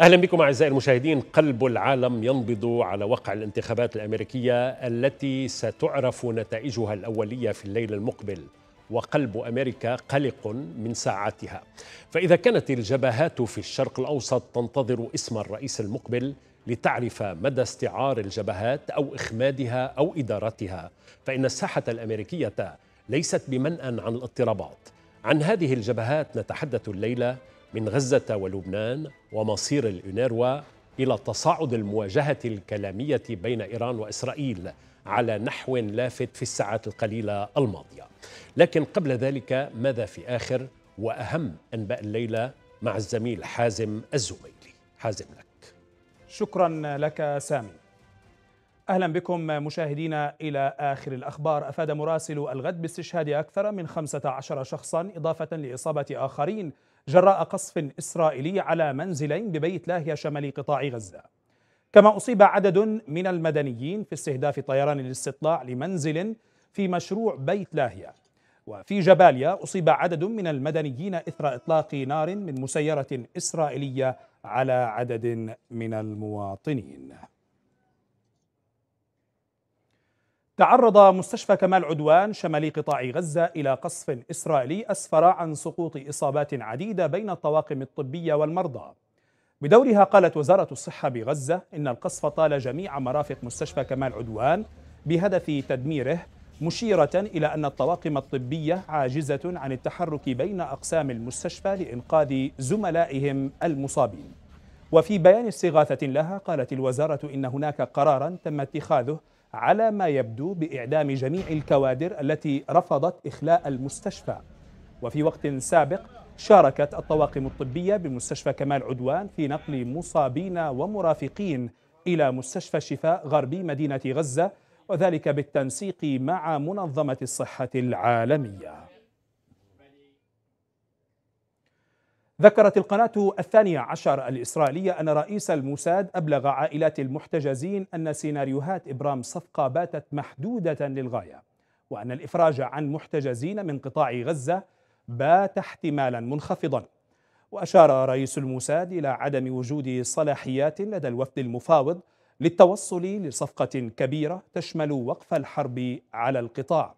اهلا بكم اعزائي المشاهدين قلب العالم ينبض على وقع الانتخابات الامريكيه التي ستعرف نتائجها الاوليه في الليل المقبل وقلب امريكا قلق من ساعاتها فاذا كانت الجبهات في الشرق الاوسط تنتظر اسم الرئيس المقبل لتعرف مدى استعار الجبهات او اخمادها او ادارتها فان الساحه الامريكيه ليست بمنأى عن الاضطرابات عن هذه الجبهات نتحدث الليله من غزة ولبنان ومصير الأونروا إلى تصاعد المواجهة الكلامية بين إيران وإسرائيل على نحو لافت في الساعات القليلة الماضية لكن قبل ذلك ماذا في آخر وأهم أنباء الليلة مع الزميل حازم الزميلي حازم لك شكرا لك سامي أهلا بكم مشاهدينا إلى آخر الأخبار أفاد مراسل الغد باستشهاد أكثر من 15 شخصا إضافة لإصابة آخرين جراء قصف إسرائيلي على منزلين ببيت لاهيا شمال قطاع غزة كما أصيب عدد من المدنيين في استهداف طيران الاستطلاع لمنزل في مشروع بيت لاهيا وفي جباليا أصيب عدد من المدنيين إثر إطلاق نار من مسيرة إسرائيلية على عدد من المواطنين تعرض مستشفى كمال عدوان شمالي قطاع غزة إلى قصف إسرائيلي أسفر عن سقوط إصابات عديدة بين الطواقم الطبية والمرضى بدورها قالت وزارة الصحة بغزة إن القصف طال جميع مرافق مستشفى كمال عدوان بهدف تدميره مشيرة إلى أن الطواقم الطبية عاجزة عن التحرك بين أقسام المستشفى لإنقاذ زملائهم المصابين وفي بيان استغاثة لها قالت الوزارة إن هناك قرارا تم اتخاذه على ما يبدو باعدام جميع الكوادر التي رفضت اخلاء المستشفى وفي وقت سابق شاركت الطواقم الطبيه بمستشفى كمال عدوان في نقل مصابين ومرافقين الى مستشفى شفاء غربي مدينه غزه وذلك بالتنسيق مع منظمه الصحه العالميه ذكرت القناة الثانية عشر الإسرائيلية أن رئيس الموساد أبلغ عائلات المحتجزين أن سيناريوهات إبرام صفقة باتت محدودة للغاية وأن الإفراج عن محتجزين من قطاع غزة بات احتمالا منخفضا وأشار رئيس الموساد إلى عدم وجود صلاحيات لدى الوفد المفاوض للتوصل لصفقة كبيرة تشمل وقف الحرب على القطاع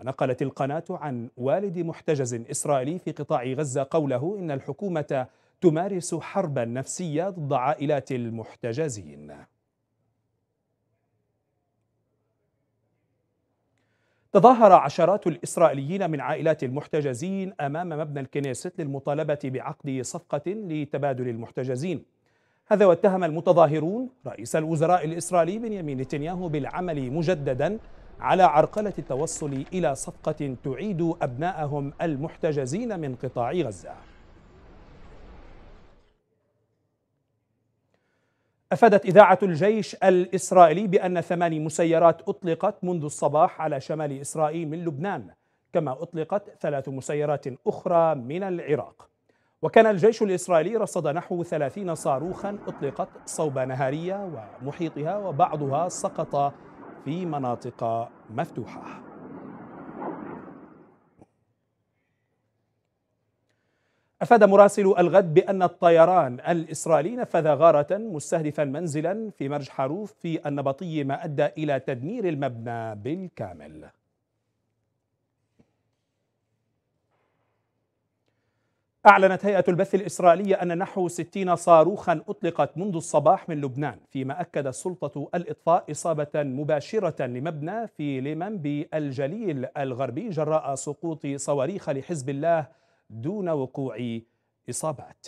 ونقلت القناة عن والد محتجز إسرائيلي في قطاع غزة قوله إن الحكومة تمارس حربا نفسية ضد عائلات المحتجزين تظاهر عشرات الإسرائيليين من عائلات المحتجزين أمام مبنى الكنيست للمطالبة بعقد صفقة لتبادل المحتجزين هذا واتهم المتظاهرون رئيس الوزراء الإسرائيلي بنيامين نتنياهو بالعمل مجددا على عرقلة التوصل إلى صفقة تعيد أبناءهم المحتجزين من قطاع غزة أفادت إذاعة الجيش الإسرائيلي بأن ثمان مسيرات أطلقت منذ الصباح على شمال إسرائيل من لبنان كما أطلقت ثلاث مسيرات أخرى من العراق وكان الجيش الإسرائيلي رصد نحو ثلاثين صاروخا أطلقت صوب نهارية ومحيطها وبعضها سقط في مناطق مفتوحه أفاد مراسل الغد بأن الطيران الإسرائيلي نفذ غارة مستهدفا منزلا في مرج حروف في النبطي ما أدى إلى تدمير المبنى بالكامل أعلنت هيئة البث الإسرائيلية أن نحو 60 صاروخا أطلقت منذ الصباح من لبنان فيما أكد سلطة الإطفاء إصابة مباشرة لمبنى في ليمن بالجليل الغربي جراء سقوط صواريخ لحزب الله دون وقوع إصابات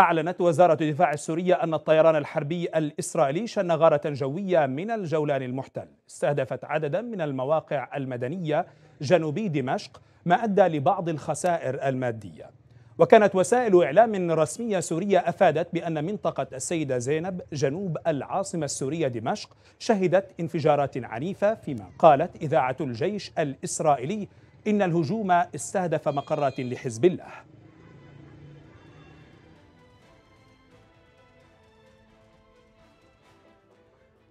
أعلنت وزارة الدفاع السورية أن الطيران الحربي الإسرائيلي شن غارة جوية من الجولان المحتل استهدفت عددا من المواقع المدنية جنوبي دمشق ما أدى لبعض الخسائر المادية وكانت وسائل إعلام رسمية سورية أفادت بأن منطقة السيدة زينب جنوب العاصمة السورية دمشق شهدت انفجارات عنيفة فيما قالت إذاعة الجيش الإسرائيلي إن الهجوم استهدف مقرات لحزب الله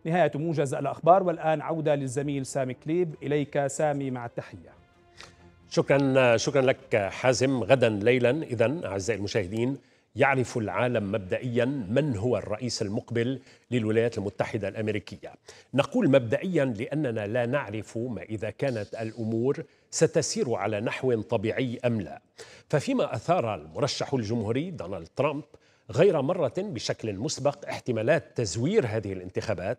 نهاية موجز الأخبار والآن عودة للزميل سامي كليب إليك سامي مع التحية شكرا شكرا لك حازم غدا ليلا إذا أعزائي المشاهدين يعرف العالم مبدئيا من هو الرئيس المقبل للولايات المتحدة الأمريكية نقول مبدئيا لأننا لا نعرف ما إذا كانت الأمور ستسير على نحو طبيعي أم لا ففيما أثار المرشح الجمهوري دونالد ترامب غير مرة بشكل مسبق احتمالات تزوير هذه الانتخابات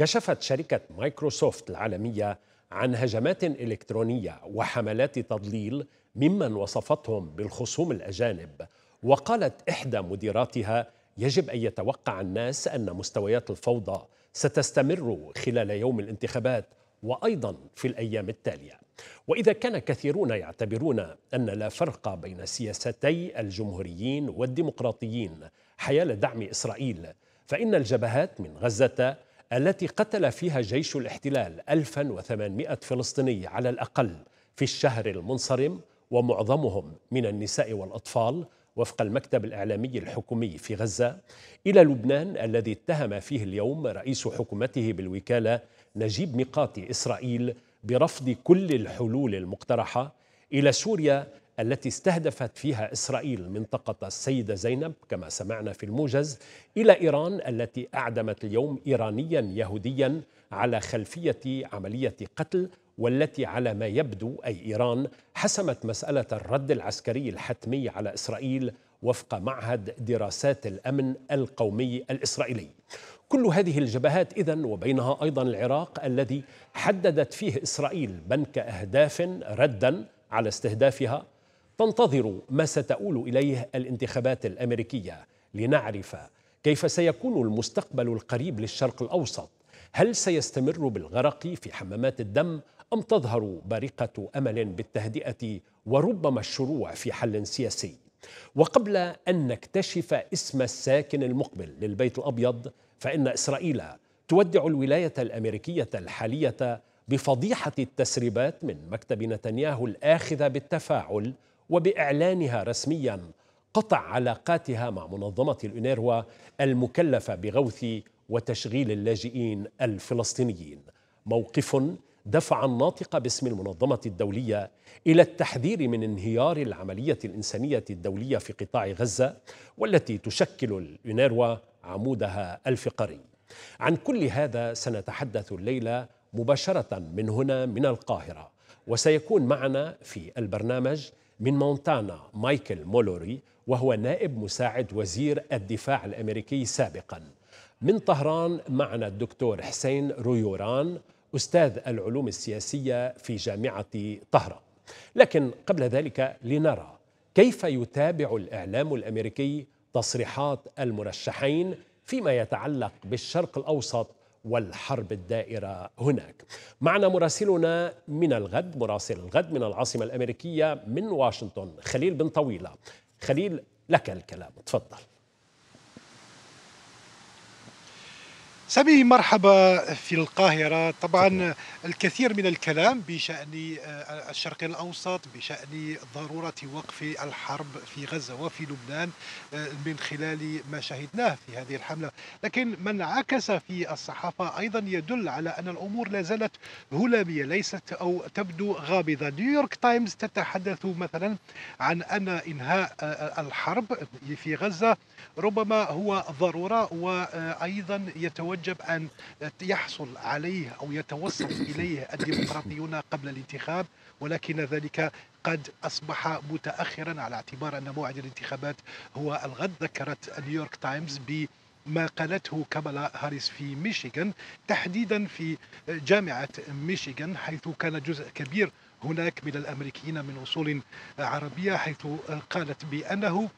كشفت شركة مايكروسوفت العالمية عن هجمات إلكترونية وحملات تضليل ممن وصفتهم بالخصوم الأجانب وقالت إحدى مديراتها يجب أن يتوقع الناس أن مستويات الفوضى ستستمر خلال يوم الانتخابات وايضا في الايام التاليه. واذا كان كثيرون يعتبرون ان لا فرق بين سياستي الجمهوريين والديمقراطيين حيال دعم اسرائيل، فان الجبهات من غزه التي قتل فيها جيش الاحتلال 1800 فلسطيني على الأقل في الشهر المنصرم ومعظمهم من النساء والأطفال وفق المكتب الإعلامي الحكومي في غزة إلى لبنان الذي اتهم فيه اليوم رئيس حكومته بالوكالة نجيب ميقاتي إسرائيل برفض كل الحلول المقترحة إلى سوريا التي استهدفت فيها إسرائيل منطقة السيدة زينب كما سمعنا في الموجز إلى إيران التي أعدمت اليوم إيرانيا يهوديا على خلفية عملية قتل والتي على ما يبدو أي إيران حسمت مسألة الرد العسكري الحتمي على إسرائيل وفق معهد دراسات الأمن القومي الإسرائيلي كل هذه الجبهات إذا وبينها أيضا العراق الذي حددت فيه إسرائيل بنك أهداف ردا على استهدافها تنتظر ما ستؤول اليه الانتخابات الامريكيه لنعرف كيف سيكون المستقبل القريب للشرق الاوسط هل سيستمر بالغرق في حمامات الدم ام تظهر بارقه امل بالتهدئه وربما الشروع في حل سياسي وقبل ان نكتشف اسم الساكن المقبل للبيت الابيض فان اسرائيل تودع الولايه الامريكيه الحاليه بفضيحه التسريبات من مكتب نتنياهو الاخذه بالتفاعل وبإعلانها رسميا قطع علاقاتها مع منظمة الأونيروا المكلفة بغوث وتشغيل اللاجئين الفلسطينيين موقف دفع الناطق باسم المنظمة الدولية إلى التحذير من انهيار العملية الإنسانية الدولية في قطاع غزة والتي تشكل الأونيروا عمودها الفقري عن كل هذا سنتحدث الليلة مباشرة من هنا من القاهرة وسيكون معنا في البرنامج من مونتانا مايكل مولوري وهو نائب مساعد وزير الدفاع الامريكي سابقا. من طهران معنا الدكتور حسين رويوران استاذ العلوم السياسيه في جامعه طهران. لكن قبل ذلك لنرى كيف يتابع الاعلام الامريكي تصريحات المرشحين فيما يتعلق بالشرق الاوسط والحرب الدائرة هناك معنا مراسلنا من الغد مراسل الغد من العاصمة الأمريكية من واشنطن خليل بن طويلة خليل لك الكلام تفضل سامي مرحبا في القاهرة طبعا الكثير من الكلام بشأن آه، الشرق الأوسط بشأن ضرورة وقف الحرب في غزة وفي لبنان آه، من خلال ما شهدناه في هذه الحملة لكن ما انعكس في الصحافة أيضا يدل على أن الأمور لا زالت هلامية ليست أو تبدو غامضة نيويورك تايمز تتحدث مثلا عن أن إنهاء آه، الحرب في غزة ربما هو ضرورة وأيضا يتوجه يجب أن يحصل عليه أو يتوصل إليه الديمقراطيون قبل الانتخاب ولكن ذلك قد أصبح متأخرا على اعتبار أن موعد الانتخابات هو الغد ذكرت نيويورك تايمز ب ما قالته كابالا هاريس في ميشيغان تحديدا في جامعة ميشيغان حيث كان جزء كبير هناك من الأمريكيين من أصول عربية حيث قالت بأنه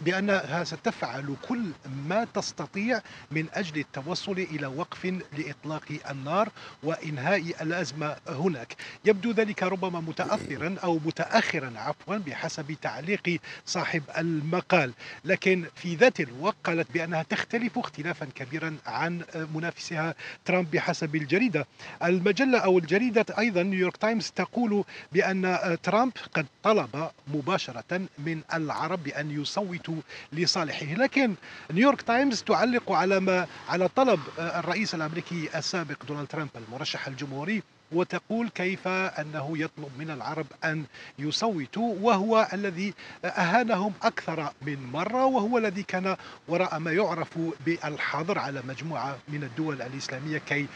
بأنها ستفعل كل ما تستطيع من أجل التوصل إلى وقف لإطلاق النار وإنهاء الأزمة هناك يبدو ذلك ربما متأثرا أو متأخرا عفوا بحسب تعليق صاحب المقال لكن في ذات الوقت قالت بأنها تختلف اختلافا كبيرا عن منافسها ترامب بحسب الجريدة المجلة أو الجريدة أيضا نيويورك تايمز تقول بأن ترامب قد طلب مباشرة من العرب بأن يصوتوا تدفعته لصالحه لكن نيويورك تايمز تعلق على ما على طلب الرئيس الامريكي السابق دونالد ترامب المرشح الجمهوري وتقول كيف أنه يطلب من العرب أن يصوتوا وهو الذي أهانهم أكثر من مرة وهو الذي كان وراء ما يعرف بالحظر على مجموعة من الدول الإسلامية كي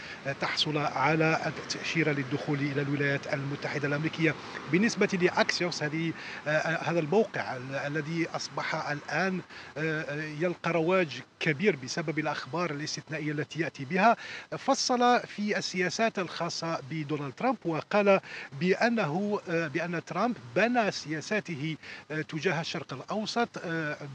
تحصل على التأشيرة للدخول إلى الولايات المتحدة الأمريكية بالنسبة لأكسيوس هذه آه، آه، هذا الموقع الذي أصبح الآن آه، يلقى رواج كبير بسبب الأخبار الاستثنائية التي يأتي بها فصل في السياسات الخاصة بدونالد ترامب وقال بأنه بأن ترامب بنى سياساته تجاه الشرق الأوسط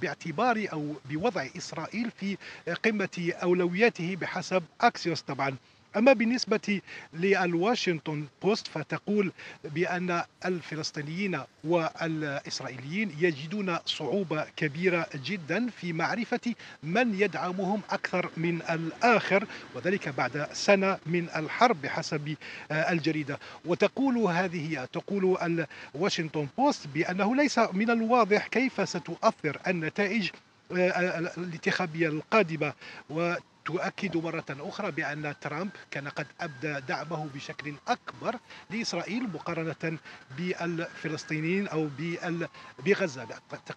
باعتبار أو بوضع إسرائيل في قمة أولوياته بحسب أكسيوس طبعا أما بالنسبة للواشنطن بوست فتقول بأن الفلسطينيين والإسرائيليين يجدون صعوبة كبيرة جدا في معرفة من يدعمهم أكثر من الآخر وذلك بعد سنة من الحرب بحسب الجريدة وتقول هذه تقول الواشنطن بوست بأنه ليس من الواضح كيف ستؤثر النتائج آه، آه، الانتخابية القادمة و تؤكد مرة أخرى بأن ترامب كان قد أبدى دعمه بشكل أكبر لإسرائيل مقارنة بالفلسطينيين أو بغزة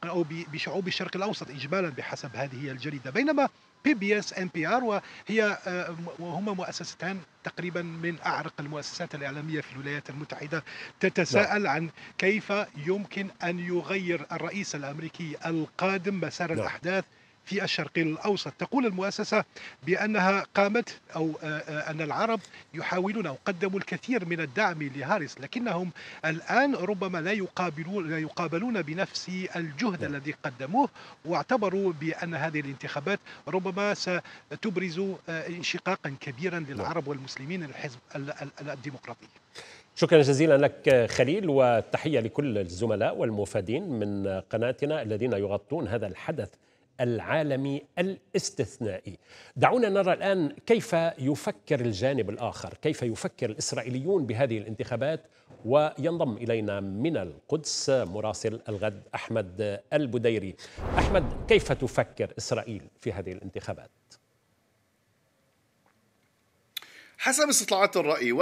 أو بشعوب الشرق الأوسط إجمالا بحسب هذه الجريدة بينما بي بي اس ان بي ار وهي آه، وهما مؤسستان تقريبا من اعرق المؤسسات الاعلاميه في الولايات المتحده تتساءل نعم. عن كيف يمكن ان يغير الرئيس الامريكي القادم مسار نعم. الاحداث في الشرق الأوسط تقول المؤسسة بأنها قامت أو آه، آه، أن العرب يحاولون أو قدموا الكثير من الدعم لهاريس لكنهم الآن ربما لا يقابلون لا يقابلون بنفس الجهد م. نعم. الذي قدموه واعتبروا بأن هذه الانتخابات ربما ستبرز آه، انشقاقا كبيرا نعم. للعرب م. والمسلمين الحزب الديمقراطي شكرا جزيلا لك خليل وتحية لكل الزملاء والمفادين من قناتنا الذين يغطون هذا الحدث العالمي الاستثنائي. دعونا نرى الان كيف يفكر الجانب الاخر، كيف يفكر الاسرائيليون بهذه الانتخابات وينضم الينا من القدس مراسل الغد احمد البديري. احمد كيف تفكر اسرائيل في هذه الانتخابات؟ حسب استطلاعات الرأي 71%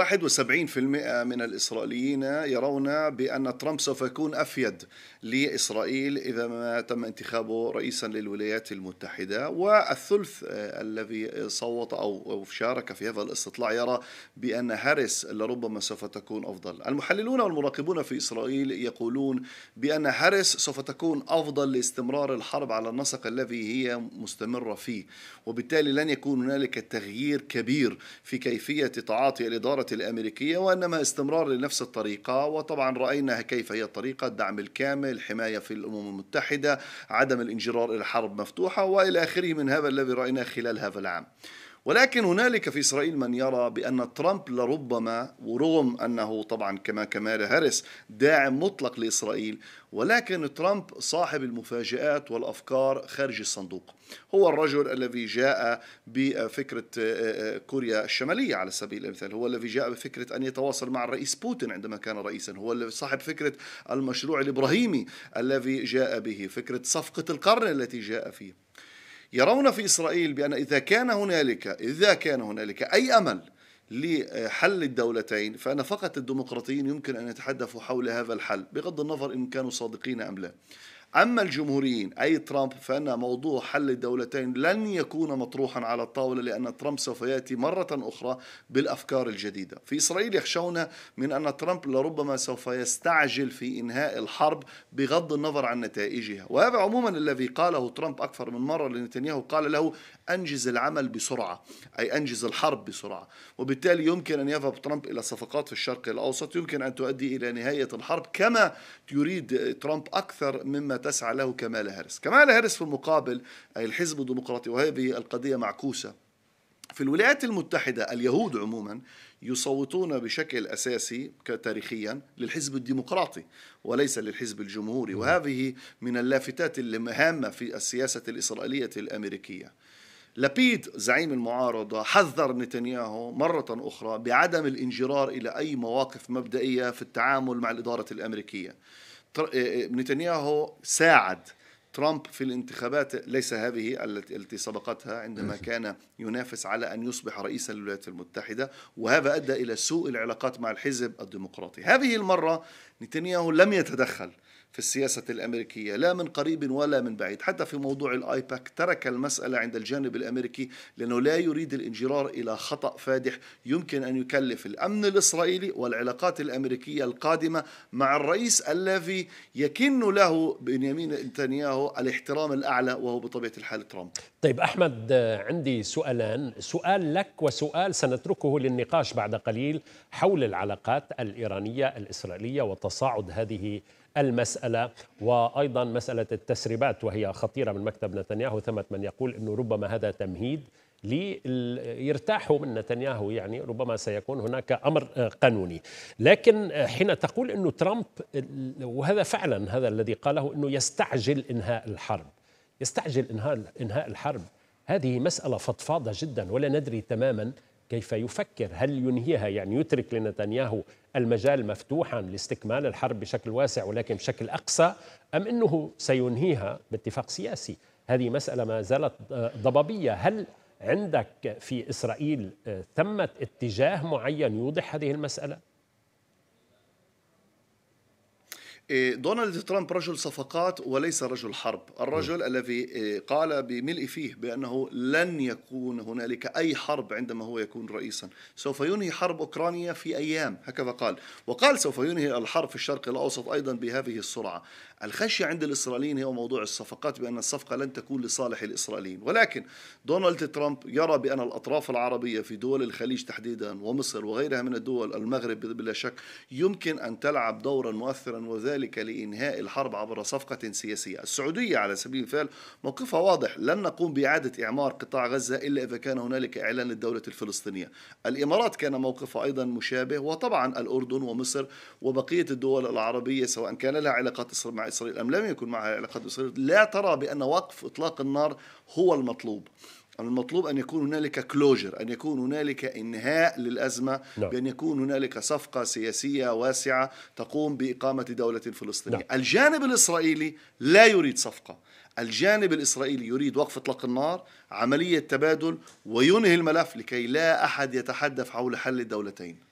من الإسرائيليين يرون بأن ترامب سوف يكون أفيد لإسرائيل إذا ما تم انتخابه رئيسا للولايات المتحدة والثلث آه، الذي صوت أو شارك في هذا الاستطلاع يرى بأن هاريس لربما سوف تكون أفضل المحللون والمراقبون في إسرائيل يقولون بأن هاريس سوف تكون أفضل لاستمرار الحرب على النسق الذي هي مستمرة فيه وبالتالي لن يكون هنالك تغيير كبير في كيفية كيفية تعاطي الإدارة الأمريكية وإنما استمرار لنفس الطريقة وطبعا رأينا كيف هي الطريقة الدعم الكامل حماية في الأمم المتحدة عدم الانجرار إلى حرب مفتوحة وإلى آخره من هذا الذي رأيناه خلال هذا العام ولكن هنالك في اسرائيل من يرى بان ترامب لربما ورغم انه طبعا كما كمال هاريس داعم مطلق لاسرائيل ولكن ترامب صاحب المفاجآت والافكار خارج الصندوق. هو الرجل الذي جاء بفكره آه، آه، كوريا الشماليه على سبيل المثال، هو الذي جاء بفكره ان يتواصل مع الرئيس بوتين عندما كان رئيسا، هو الذي صاحب فكره المشروع الابراهيمي الذي جاء به، فكره صفقه القرن التي جاء فيه. يرون في إسرائيل بأن إذا كان هنالك إذا كان هنالك أي أمل لحل الدولتين فأن فقط الديمقراطيين يمكن أن يتحدثوا حول هذا الحل بغض النظر إن كانوا صادقين أم لا أما الجمهوريين أي ترامب فإن موضوع حل الدولتين لن يكون مطروحا على الطاولة لأن ترامب سوف يأتي مرة أخرى بالأفكار الجديدة في إسرائيل يخشون من أن ترامب لربما سوف يستعجل في إنهاء الحرب بغض النظر عن نتائجها وهذا عموما الذي قاله ترامب أكثر من مرة لنتنياهو قال له أنجز العمل بسرعة أي أنجز الحرب بسرعة وبالتالي يمكن أن يذهب ترامب إلى صفقات في الشرق الأوسط يمكن أن تؤدي إلى نهاية الحرب كما يريد ترامب أكثر مما تسعى له كمال هارس كمال هارس في المقابل أي الحزب الديمقراطي وهذه القضية معكوسة في الولايات المتحدة اليهود عموما يصوتون بشكل أساسي تاريخيا للحزب الديمقراطي وليس للحزب الجمهوري وهذه من اللافتات الهامة في السياسة الإسرائيلية الأمريكية لبيد زعيم المعارضة حذر نتنياهو مرة أخرى بعدم الانجرار إلى أي مواقف مبدئية في التعامل مع الإدارة الأمريكية إيه، إيه، نتنياهو ساعد ترامب في الانتخابات ليس هذه التي سبقتها عندما كان ينافس على ان يصبح رئيسا للولايات المتحده وهذا ادى الى سوء العلاقات مع الحزب الديمقراطي. هذه المره نتنياهو لم يتدخل في السياسة الأمريكية لا من قريب ولا من بعيد حتى في موضوع الآيباك ترك المسألة عند الجانب الأمريكي لأنه لا يريد الانجرار إلى خطأ فادح يمكن أن يكلف الأمن الإسرائيلي والعلاقات الأمريكية القادمة مع الرئيس الذي يكن له بنيامين نتنياهو الاحترام الأعلى وهو بطبيعة الحال ترامب طيب أحمد عندي سؤالان سؤال لك وسؤال سنتركه للنقاش بعد قليل حول العلاقات الإيرانية الإسرائيلية وتصاعد هذه المسألة وأيضا مسألة التسريبات وهي خطيرة من مكتب نتنياهو ثمة من يقول أنه ربما هذا تمهيد ليرتاحوا من نتنياهو يعني ربما سيكون هناك امر قانوني لكن حين تقول انه ترامب وهذا فعلا هذا الذي قاله انه يستعجل انهاء الحرب يستعجل انهاء انهاء الحرب هذه مساله فضفاضه جدا ولا ندري تماما كيف يفكر هل ينهيها يعني يترك لنتنياهو المجال مفتوحا لاستكمال الحرب بشكل واسع ولكن بشكل أقصى أم أنه سينهيها باتفاق سياسي هذه مسألة ما زالت ضبابية هل عندك في إسرائيل آه، ثمة اتجاه معين يوضح هذه المسألة؟ إيه، دونالد ترامب رجل صفقات وليس رجل حرب الرجل م. الذي إيه، قال بملء فيه بأنه لن يكون هنالك أي حرب عندما هو يكون رئيسا سوف ينهي حرب أوكرانيا في أيام هكذا قال وقال سوف ينهي الحرب في الشرق الأوسط أيضا بهذه السرعة الخشية عند الإسرائيليين هي موضوع الصفقات بأن الصفقة لن تكون لصالح الإسرائيليين ولكن دونالد ترامب يرى بأن الأطراف العربية في دول الخليج تحديدا ومصر وغيرها من الدول المغرب بلا شك يمكن أن تلعب دورا مؤثرا وذلك لإنهاء الحرب عبر صفقة سياسية السعودية على سبيل المثال موقفها واضح لن نقوم بإعادة إعمار قطاع غزة إلا إذا كان هنالك إعلان للدولة الفلسطينية الإمارات كان موقفها أيضا مشابه وطبعا الأردن ومصر وبقية الدول العربية سواء كان لها علاقات مع إسرائيل أم لم يكن معها علاقات بإسرائيل لا ترى بأن وقف إطلاق النار هو المطلوب المطلوب أن يكون هنالك كلوجر أن يكون هنالك إنهاء للأزمة نعم. بأن يكون هنالك صفقة سياسية واسعة تقوم بإقامة دولة فلسطينية نعم. الجانب الإسرائيلي لا يريد صفقة الجانب الإسرائيلي يريد وقف إطلاق النار عملية تبادل وينهي الملف لكي لا أحد يتحدث حول حل الدولتين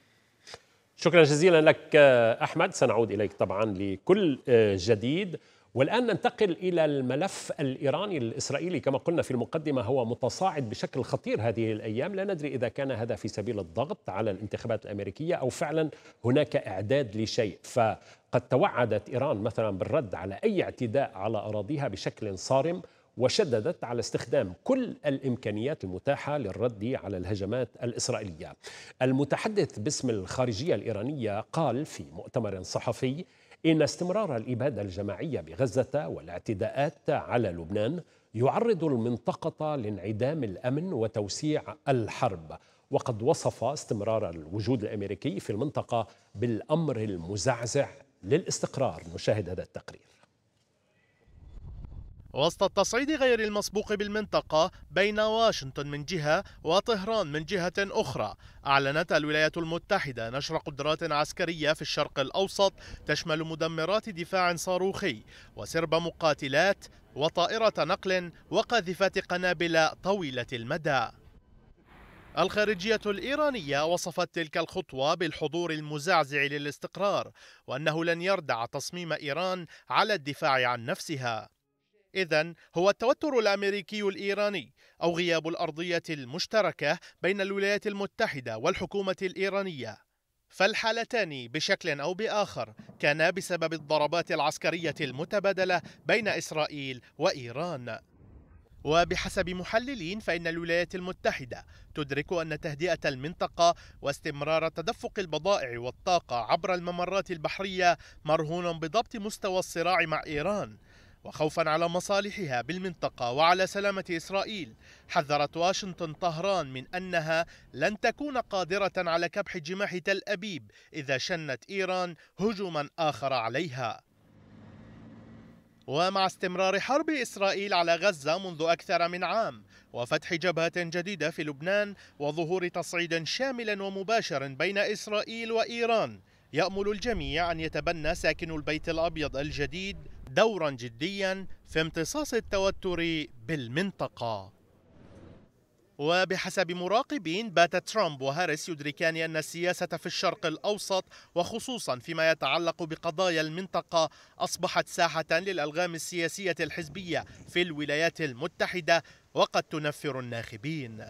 شكرا جزيلا لك آه، احمد سنعود اليك طبعا لكل آه، جديد والان ننتقل الى الملف الايراني الاسرائيلي كما قلنا في المقدمه هو متصاعد بشكل خطير هذه الايام لا ندري اذا كان هذا في سبيل الضغط على الانتخابات الامريكيه او فعلا هناك اعداد لشيء فقد توعدت ايران مثلا بالرد على اي اعتداء على اراضيها بشكل صارم وشددت على استخدام كل الامكانيات المتاحه للرد على الهجمات الاسرائيليه. المتحدث باسم الخارجيه الايرانيه قال في مؤتمر صحفي ان استمرار الاباده الجماعيه بغزه والاعتداءات على لبنان يعرض المنطقه لانعدام الامن وتوسيع الحرب. وقد وصف استمرار الوجود الامريكي في المنطقه بالامر المزعزع للاستقرار نشاهد هذا التقرير وسط التصعيد غير المسبوق بالمنطقة بين واشنطن من جهة وطهران من جهة أخرى أعلنت الولايات المتحدة نشر قدرات عسكرية في الشرق الأوسط تشمل مدمرات دفاع صاروخي وسرب مقاتلات وطائرة نقل وقاذفات قنابل طويلة المدى الخارجية الإيرانية وصفت تلك الخطوة بالحضور المزعزع للاستقرار وأنه لن يردع تصميم إيران على الدفاع عن نفسها إذا هو التوتر الأمريكي الإيراني أو غياب الأرضية المشتركة بين الولايات المتحدة والحكومة الإيرانية فالحالتان بشكل او باخر كانا بسبب الضربات العسكريه المتبادله بين اسرائيل وايران وبحسب محللين فان الولايات المتحده تدرك ان تهدئه المنطقه واستمرار تدفق البضائع والطاقه عبر الممرات البحريه مرهون بضبط مستوى الصراع مع ايران وخوفا على مصالحها بالمنطقة وعلى سلامة إسرائيل حذرت واشنطن طهران من أنها لن تكون قادرة على كبح جماح تل أبيب إذا شنت إيران هجوما آخر عليها ومع استمرار حرب إسرائيل على غزة منذ أكثر من عام وفتح جبهة جديدة في لبنان وظهور تصعيد شامل ومباشر بين إسرائيل وإيران يأمل الجميع أن يتبنى ساكن البيت الأبيض الجديد دورا جديا في امتصاص التوتر بالمنطقة وبحسب مراقبين بات ترامب وهاريس يدركان أن السياسة في الشرق الأوسط وخصوصا فيما يتعلق بقضايا المنطقة أصبحت ساحة للألغام السياسية الحزبية في الولايات المتحدة وقد تنفر الناخبين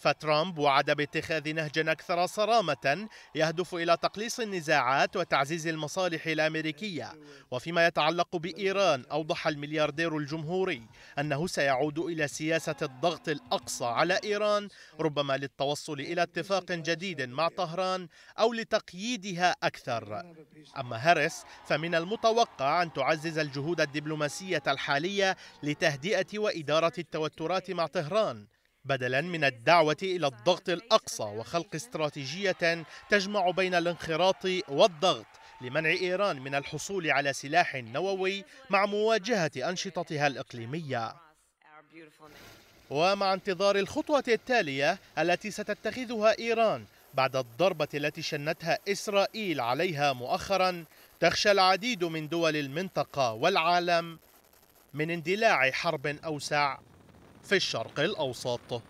فترامب وعد باتخاذ نهج أكثر صرامة يهدف إلى تقليص النزاعات وتعزيز المصالح الأمريكية وفيما يتعلق بإيران أوضح الملياردير الجمهوري أنه سيعود إلى سياسة الضغط الأقصى على إيران ربما للتوصل إلى اتفاق جديد مع طهران أو لتقييدها أكثر أما هاريس فمن المتوقع أن تعزز الجهود الدبلوماسية الحالية لتهدئة وإدارة التوترات مع طهران بدلا من الدعوة إلى الضغط الأقصى وخلق استراتيجية تجمع بين الانخراط والضغط لمنع إيران من الحصول على سلاح نووي مع مواجهة أنشطتها الإقليمية ومع انتظار الخطوة التالية التي ستتخذها إيران بعد الضربة التي شنتها إسرائيل عليها مؤخرا تخشى العديد من دول المنطقة والعالم من اندلاع حرب أوسع في الشرق الأوسط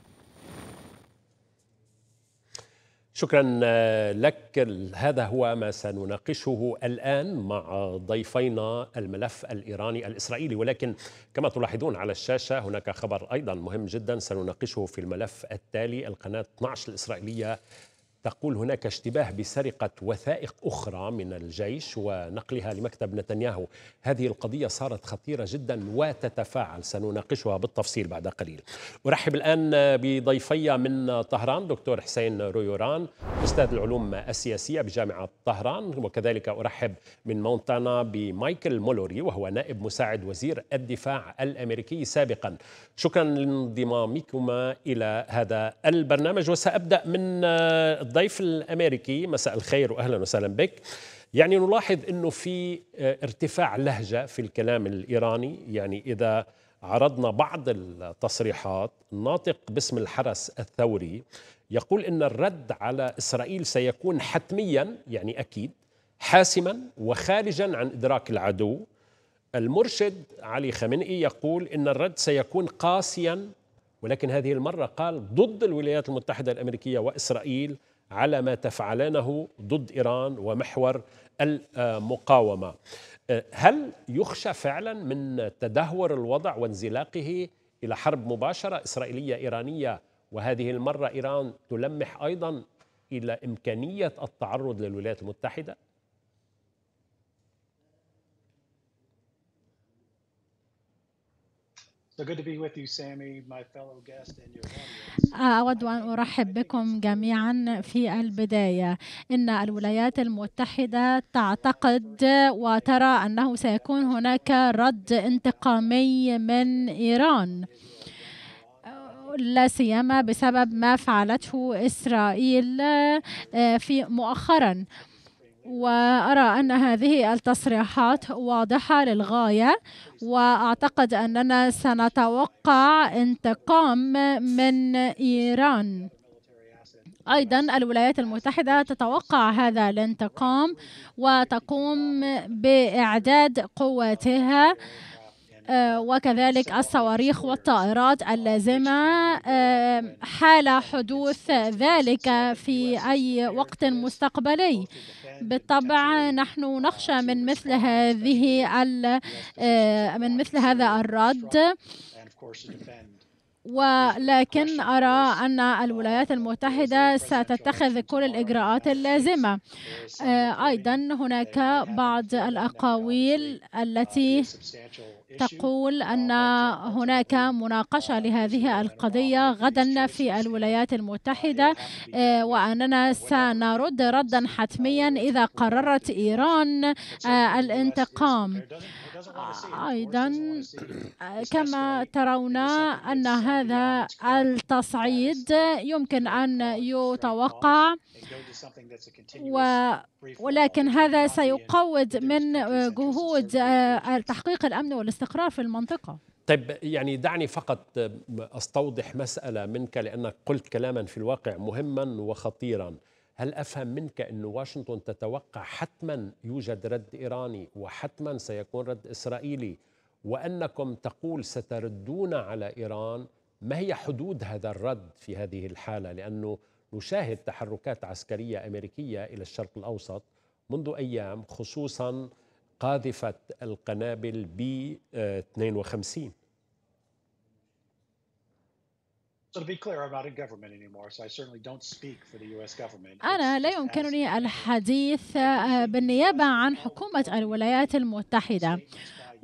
شكرا آه، لك هذا هو ما سنناقشه الآن مع ضيفينا الملف الإيراني الإسرائيلي ولكن كما تلاحظون على الشاشة هناك خبر أيضا مهم جدا سنناقشه في الملف التالي القناة 12 الإسرائيلية تقول هناك اشتباه بسرقة وثائق أخرى من الجيش ونقلها لمكتب نتنياهو هذه القضية صارت خطيرة جدا وتتفاعل سنناقشها بالتفصيل بعد قليل أرحب الآن بضيفي من طهران دكتور حسين رويوران أستاذ العلوم السياسية بجامعة طهران وكذلك أرحب من مونتانا بمايكل مولوري وهو نائب مساعد وزير الدفاع الأمريكي سابقا شكرا لانضمامكما إلى هذا البرنامج وسأبدأ من الضيف الامريكي مساء الخير واهلا وسهلا بك يعني نلاحظ انه في آه، ارتفاع لهجه في الكلام الايراني يعني اذا عرضنا بعض التصريحات الناطق باسم الحرس الثوري يقول ان الرد على اسرائيل سيكون حتميا يعني اكيد حاسما وخارجا عن ادراك العدو المرشد علي خامنئي يقول ان الرد سيكون قاسيا ولكن هذه المره قال ضد الولايات المتحده الامريكيه واسرائيل على ما تفعلانه ضد إيران ومحور المقاومة أه، هل يخشى فعلا من تدهور الوضع وانزلاقه إلى حرب مباشرة إسرائيلية إيرانية وهذه المرة إيران تلمح أيضا إلى إمكانية التعرض للولايات المتحدة أود أن أرحب بكم جميعا في البداية إن الولايات المتحدة تعتقد وترى أنه سيكون هناك رد انتقامي من إيران لا سيما بسبب ما فعلته إسرائيل آه، في مؤخرا وأرى أن هذه التصريحات واضحة للغاية وأعتقد أننا سنتوقع انتقام من إيران أيضا الولايات المتحدة تتوقع هذا الانتقام وتقوم بإعداد قواتها آه، وكذلك الصواريخ والطائرات اللازمة آه، حال حدوث ذلك في أي وقت مستقبلي بالطبع نحن نخشى من مثل هذه آه، من مثل هذا الرد ولكن أرى أن الولايات المتحدة ستتخذ كل الإجراءات اللازمة آه، أيضا هناك بعض الأقاويل التي تقول آه، أن هناك مناقشة آه، لهذه القضية غدا في الولايات المتحدة آه، وأننا سنرد ردا حتميا إذا قررت إيران الانتقام أيضا كما ترون أن هذا التصعيد يمكن أن يتوقع و ولكن هذا سيقوض من جهود تحقيق الأمن والاستقرار الاستقرار في المنطقة طيب يعني دعني فقط أستوضح مسألة منك لأنك قلت كلاما في الواقع مهما وخطيرا هل أفهم منك أن واشنطن تتوقع حتما يوجد رد إيراني وحتما سيكون رد إسرائيلي وأنكم تقول ستردون على إيران ما هي حدود هذا الرد في هذه الحالة لأنه نشاهد تحركات عسكرية أمريكية إلى الشرق الأوسط منذ أيام خصوصاً قاذفة القنابل بي 52 آه، أنا لا يمكنني الحديث آه، بالنيابة عن حكومة الولايات المتحدة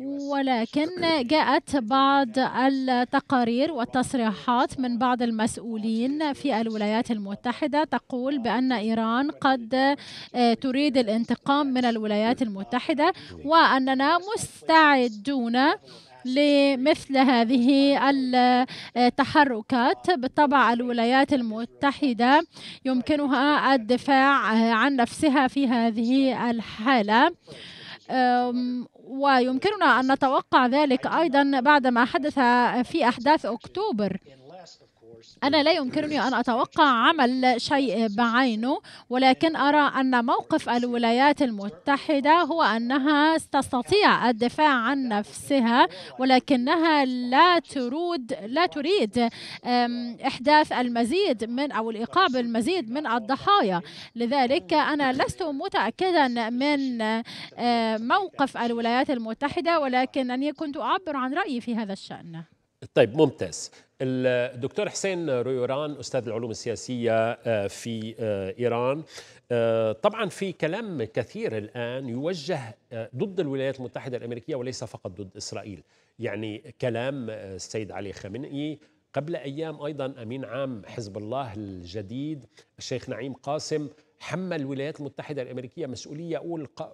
ولكن جاءت بعض التقارير والتصريحات من بعض المسؤولين في الولايات المتحدة تقول بأن إيران قد آه، تريد الانتقام من الولايات المتحدة وأننا مستعدون لمثل هذه التحركات بالطبع الولايات المتحدة يمكنها الدفاع عن نفسها في هذه الحالة ويمكننا أن نتوقع ذلك أيضا بعد ما حدث في أحداث أكتوبر أنا لا يمكنني أن أتوقع عمل شيء بعينه ولكن أرى أن موقف الولايات المتحدة هو أنها تستطيع الدفاع عن نفسها ولكنها لا ترود لا تريد إحداث المزيد من أو الإيقاع بالمزيد من الضحايا لذلك أنا لست متأكدا من أه، موقف الولايات المتحدة ولكنني كنت أعبر عن رأيي في هذا الشأن طيب ممتاز الدكتور حسين رويوران استاذ العلوم السياسيه آه، في آه، ايران آه، طبعا في كلام كثير الان يوجه ضد الولايات المتحده الامريكيه وليس فقط ضد اسرائيل يعني كلام السيد علي خامنئي قبل ايام ايضا امين عام حزب الله الجديد الشيخ نعيم قاسم حمل الولايات المتحده الامريكيه مسؤوليه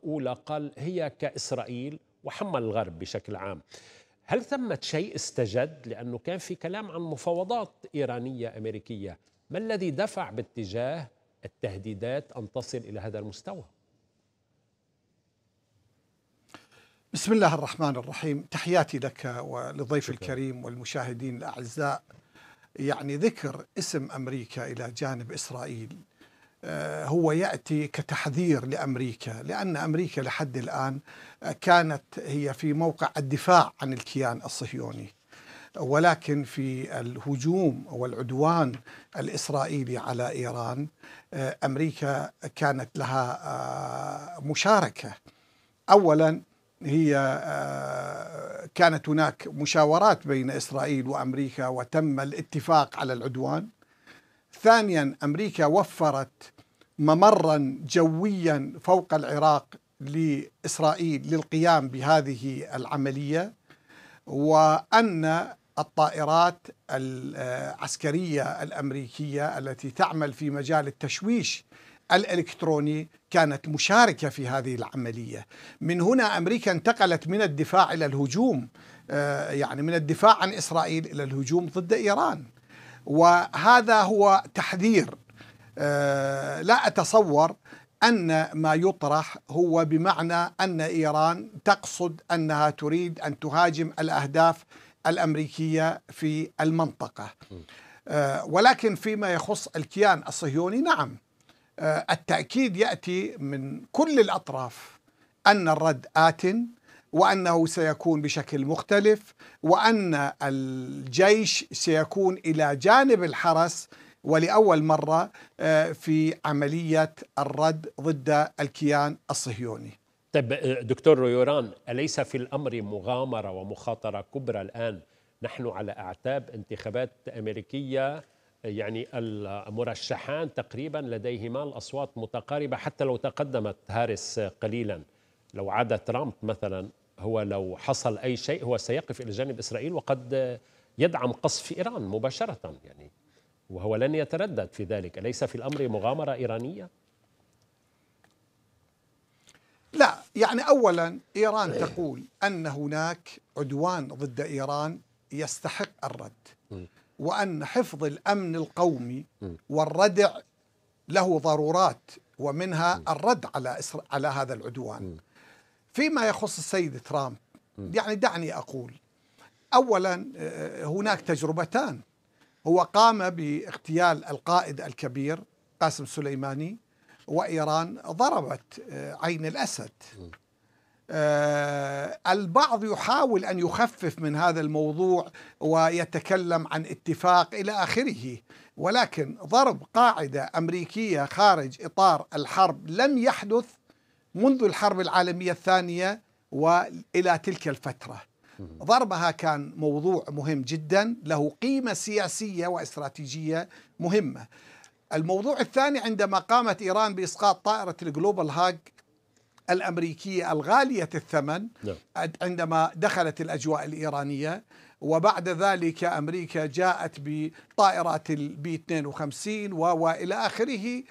اولى قال هي كاسرائيل وحمل الغرب بشكل عام هل ثمة شيء استجد لأنه كان في كلام عن مفاوضات إيرانية أمريكية ما الذي دفع باتجاه التهديدات أن تصل إلى هذا المستوى بسم الله الرحمن الرحيم تحياتي لك ولضيف شكرا. الكريم والمشاهدين الأعزاء يعني ذكر اسم أمريكا إلى جانب إسرائيل هو ياتي كتحذير لامريكا لان امريكا لحد الان كانت هي في موقع الدفاع عن الكيان الصهيوني ولكن في الهجوم والعدوان الاسرائيلي على ايران امريكا كانت لها آه، مشاركه اولا هي آه، كانت هناك مشاورات بين اسرائيل وامريكا وتم الاتفاق على العدوان ثانيا أمريكا وفرت ممرا جويا فوق العراق لإسرائيل للقيام بهذه العملية وأن الطائرات العسكرية الأمريكية التي تعمل في مجال التشويش الإلكتروني كانت مشاركة في هذه العملية من هنا أمريكا انتقلت من الدفاع إلى الهجوم آه، يعني من الدفاع عن إسرائيل إلى الهجوم ضد إيران وهذا هو تحذير آه، لا أتصور أن ما يطرح هو بمعنى أن إيران تقصد أنها تريد أن تهاجم الأهداف الأمريكية في المنطقة آه، ولكن فيما يخص الكيان الصهيوني نعم آه، التأكيد يأتي من كل الأطراف أن الرد آتٍ وانه سيكون بشكل مختلف وان الجيش سيكون الى جانب الحرس ولاول مره آه، في عمليه الرد ضد الكيان الصهيوني. طيب دكتور يوران اليس في الامر مغامره ومخاطره كبرى الان نحن على اعتاب انتخابات امريكيه يعني المرشحان تقريبا لديهما الاصوات متقاربه حتى لو تقدمت هاريس قليلا لو عاد ترامب مثلا هو لو حصل أي شيء هو سيقف إلى جانب إسرائيل وقد يدعم قصف إيران مباشرة يعني وهو لن يتردد في ذلك أليس في الأمر مغامرة إيرانية؟ لا يعني أولا إيران تقول أن هناك عدوان ضد إيران يستحق الرد وأن حفظ الأمن القومي والردع له ضرورات ومنها الرد على على هذا العدوان فيما يخص السيد ترامب يعني دعني أقول أولا آه، هناك تجربتان هو قام باغتيال القائد الكبير قاسم سليماني وإيران ضربت آه، عين الأسد آه، البعض يحاول أن يخفف من هذا الموضوع ويتكلم عن اتفاق إلى آخره ولكن ضرب قاعدة أمريكية خارج إطار الحرب لم يحدث منذ الحرب العالمية الثانية وإلى تلك الفترة ضربها كان موضوع مهم جدا له قيمة سياسية واستراتيجية مهمة الموضوع الثاني عندما قامت إيران بإسقاط طائرة الجلوبال هاج الأمريكية الغالية الثمن نعم. عندما دخلت الأجواء الإيرانية وبعد ذلك أمريكا جاءت بطائرات البي 52 وإلى آخره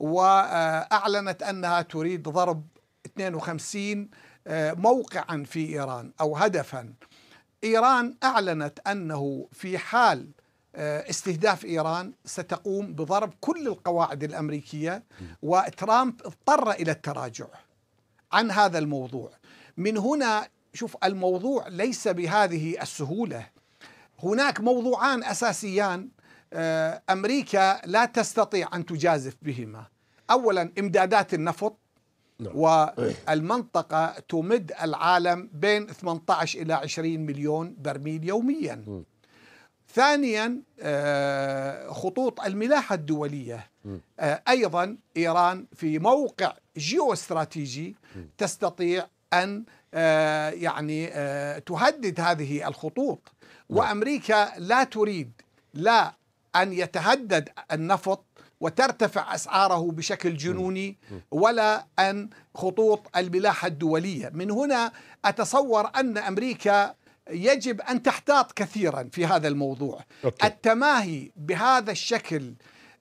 وأعلنت أنها تريد ضرب 52 آه، موقعا في إيران أو هدفا إيران أعلنت أنه في حال آه، استهداف إيران ستقوم بضرب كل القواعد الأمريكية وترامب اضطر إلى التراجع عن هذا الموضوع من هنا شوف الموضوع ليس بهذه السهولة هناك موضوعان أساسيان آه، أمريكا لا تستطيع أن تجازف بهما أولا إمدادات النفط نعم. والمنطقة تمد العالم بين 18 إلى 20 مليون برميل يوميا ثانيا آه، خطوط الملاحة الدولية آه، أيضا إيران في موقع جيوستراتيجي تستطيع أن يعني تهدد هذه الخطوط نعم. وأمريكا لا تريد لا أن يتهدد النفط وترتفع أسعاره بشكل جنوني ولا أن خطوط الملاحة الدولية من هنا أتصور أن أمريكا يجب أن تحتاط كثيرا في هذا الموضوع أوكي. التماهي بهذا الشكل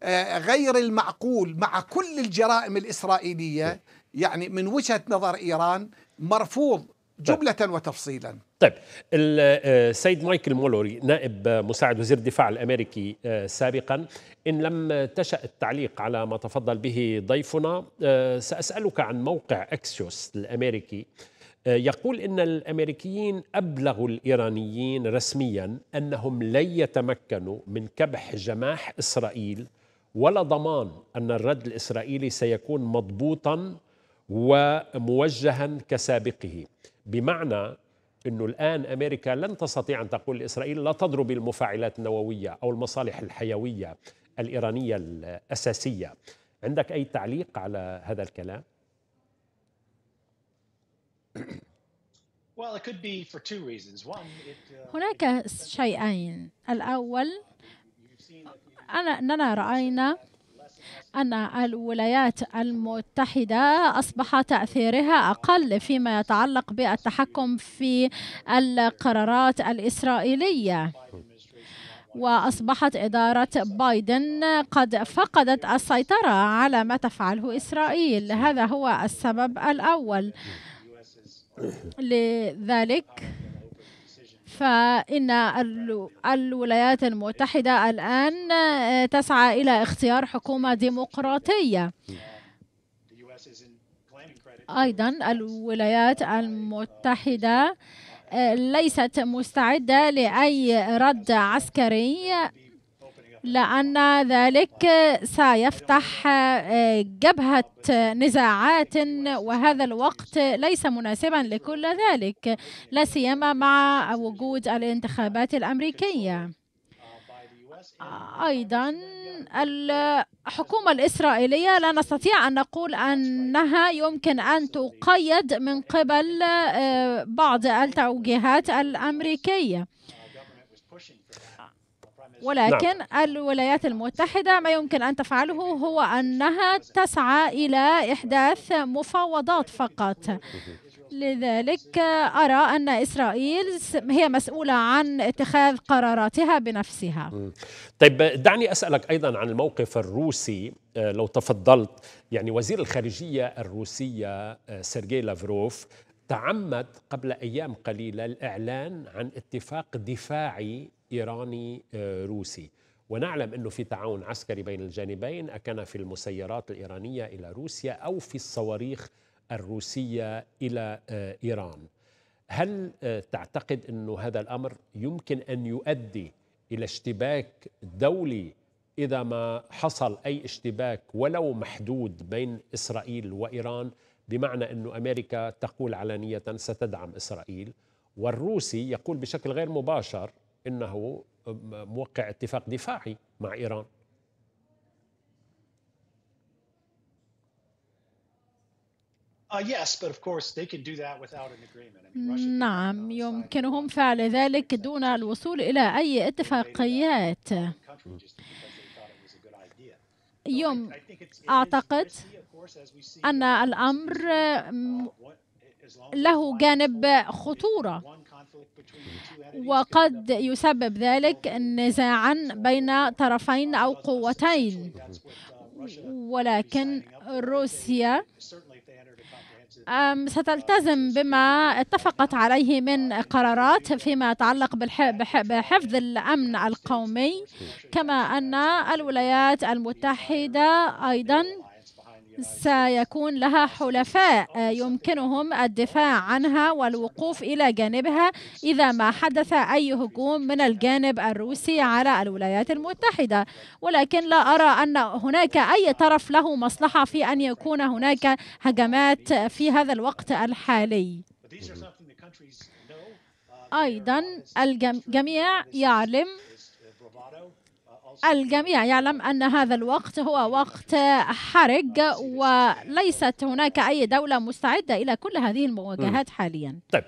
آه، غير المعقول مع كل الجرائم الإسرائيلية يعني من وجهة نظر إيران مرفوض طيب. جملة وتفصيلا طيب السيد آه، مايكل مولوري نائب مساعد وزير الدفاع الامريكي آه، سابقا ان لم تشا التعليق على ما تفضل به ضيفنا آه، ساسالك عن موقع اكسيوس الامريكي يقول ان الامريكيين ابلغوا الايرانيين رسميا انهم لن يتمكنوا من كبح جماح اسرائيل ولا ضمان ان الرد الاسرائيلي سيكون مضبوطا وموجها كسابقه بمعنى انه الان امريكا لن تستطيع ان تقول لاسرائيل لا تضرب المفاعلات النوويه او المصالح الحيويه الايرانيه الاساسيه. عندك اي تعليق على هذا الكلام؟ uh, هناك شيئين الاول أنا أننا رأينا أن الولايات المتحدة أصبح تأثيرها أقل فيما يتعلق بالتحكم في القرارات الإسرائيلية وأصبحت إدارة بايدن قد فقدت السيطرة على ما تفعله إسرائيل هذا هو السبب الأول لذلك فإن الولايات المتحدة الآن آه، تسعى إلى اختيار حكومة ديمقراطية أيضا الولايات المتحدة آه، ليست مستعدة لأي رد عسكري لأن ذلك سيفتح آه، جبهة آه، نزاعات وهذا الوقت ليس مناسبا لكل ذلك لا سيما مع وجود الانتخابات الأمريكية أيضا الحكومة الإسرائيلية لا نستطيع أن نقول أنها يمكن أن تقيد من قبل آه، بعض التوجيهات الأمريكية نعم. ولكن نعم. الولايات المتحدة ما يمكن أن تفعله هو أنها تسعى إلى إحداث مفاوضات فقط لذلك أرى أن إسرائيل هي مسؤولة عن اتخاذ قراراتها بنفسها طيب دعني أسألك أيضا عن الموقف الروسي آه، لو تفضلت يعني وزير الخارجية الروسية آه، سيرجي لافروف تعمد قبل أيام قليلة الإعلان عن اتفاق دفاعي إيراني آه، روسي ونعلم أنه في تعاون عسكري بين الجانبين أكان في المسيرات الإيرانية إلى روسيا أو في الصواريخ الروسية إلى آه، إيران هل آه، تعتقد أن هذا الأمر يمكن أن يؤدي إلى اشتباك دولي إذا ما حصل أي اشتباك ولو محدود بين إسرائيل وإيران بمعنى أن أمريكا تقول علانية ستدعم إسرائيل والروسي يقول بشكل غير مباشر انه موقع اتفاق دفاعي مع ايران نعم يمكنهم فعل ذلك دون الوصول إلى أي اتفاقيات يوم أعتقد أن الأمر له جانب خطورة وقد يسبب ذلك نزاعا بين طرفين أو قوتين ولكن روسيا ستلتزم بما اتفقت عليه من قرارات فيما يتعلق بحفظ الأمن القومي كما أن الولايات المتحدة أيضا سيكون لها حلفاء آه، يمكنهم الدفاع عنها والوقوف إلى جانبها إذا ما حدث أي هجوم من الجانب الروسي على الولايات المتحدة ولكن لا أرى أن هناك أي طرف له مصلحة في أن يكون هناك هجمات في هذا الوقت الحالي أيضا الجميع يعلم الجميع يعلم أن هذا الوقت هو وقت حرج وليست هناك أي دولة مستعدة إلى كل هذه المواجهات حاليا طيب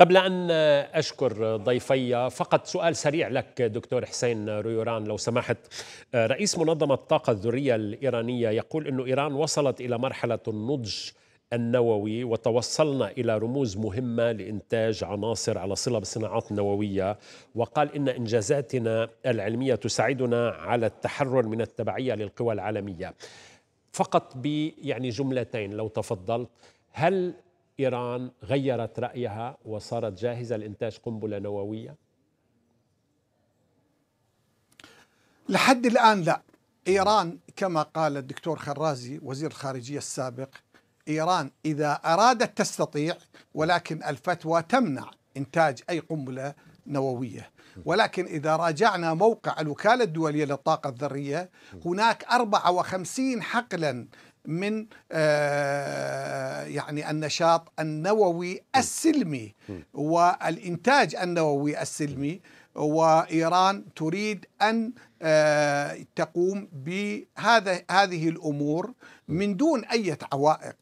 قبل أن أشكر ضيفي فقط سؤال سريع لك دكتور حسين ريوران لو سمحت رئيس منظمة الطاقة الذرية الإيرانية يقول أن إيران وصلت إلى مرحلة النضج النووي وتوصلنا إلى رموز مهمة لإنتاج عناصر على صلة بالصناعات النووية وقال إن إنجازاتنا العلمية تساعدنا على التحرر من التبعية للقوى العالمية فقط ب يعني جملتين لو تفضلت هل إيران غيرت رأيها وصارت جاهزة لإنتاج قنبلة نووية؟ لحد الآن لا إيران كما قال الدكتور خرازي وزير الخارجية السابق إيران إذا أرادت تستطيع ولكن الفتوى تمنع إنتاج أي قنبلة نووية ولكن إذا راجعنا موقع الوكالة الدولية للطاقة الذرية هناك 54 حقلا من آه، يعني النشاط النووي السلمي والإنتاج النووي السلمي وإيران تريد أن آه، تقوم بهذا هذه الأمور من دون أي عوائق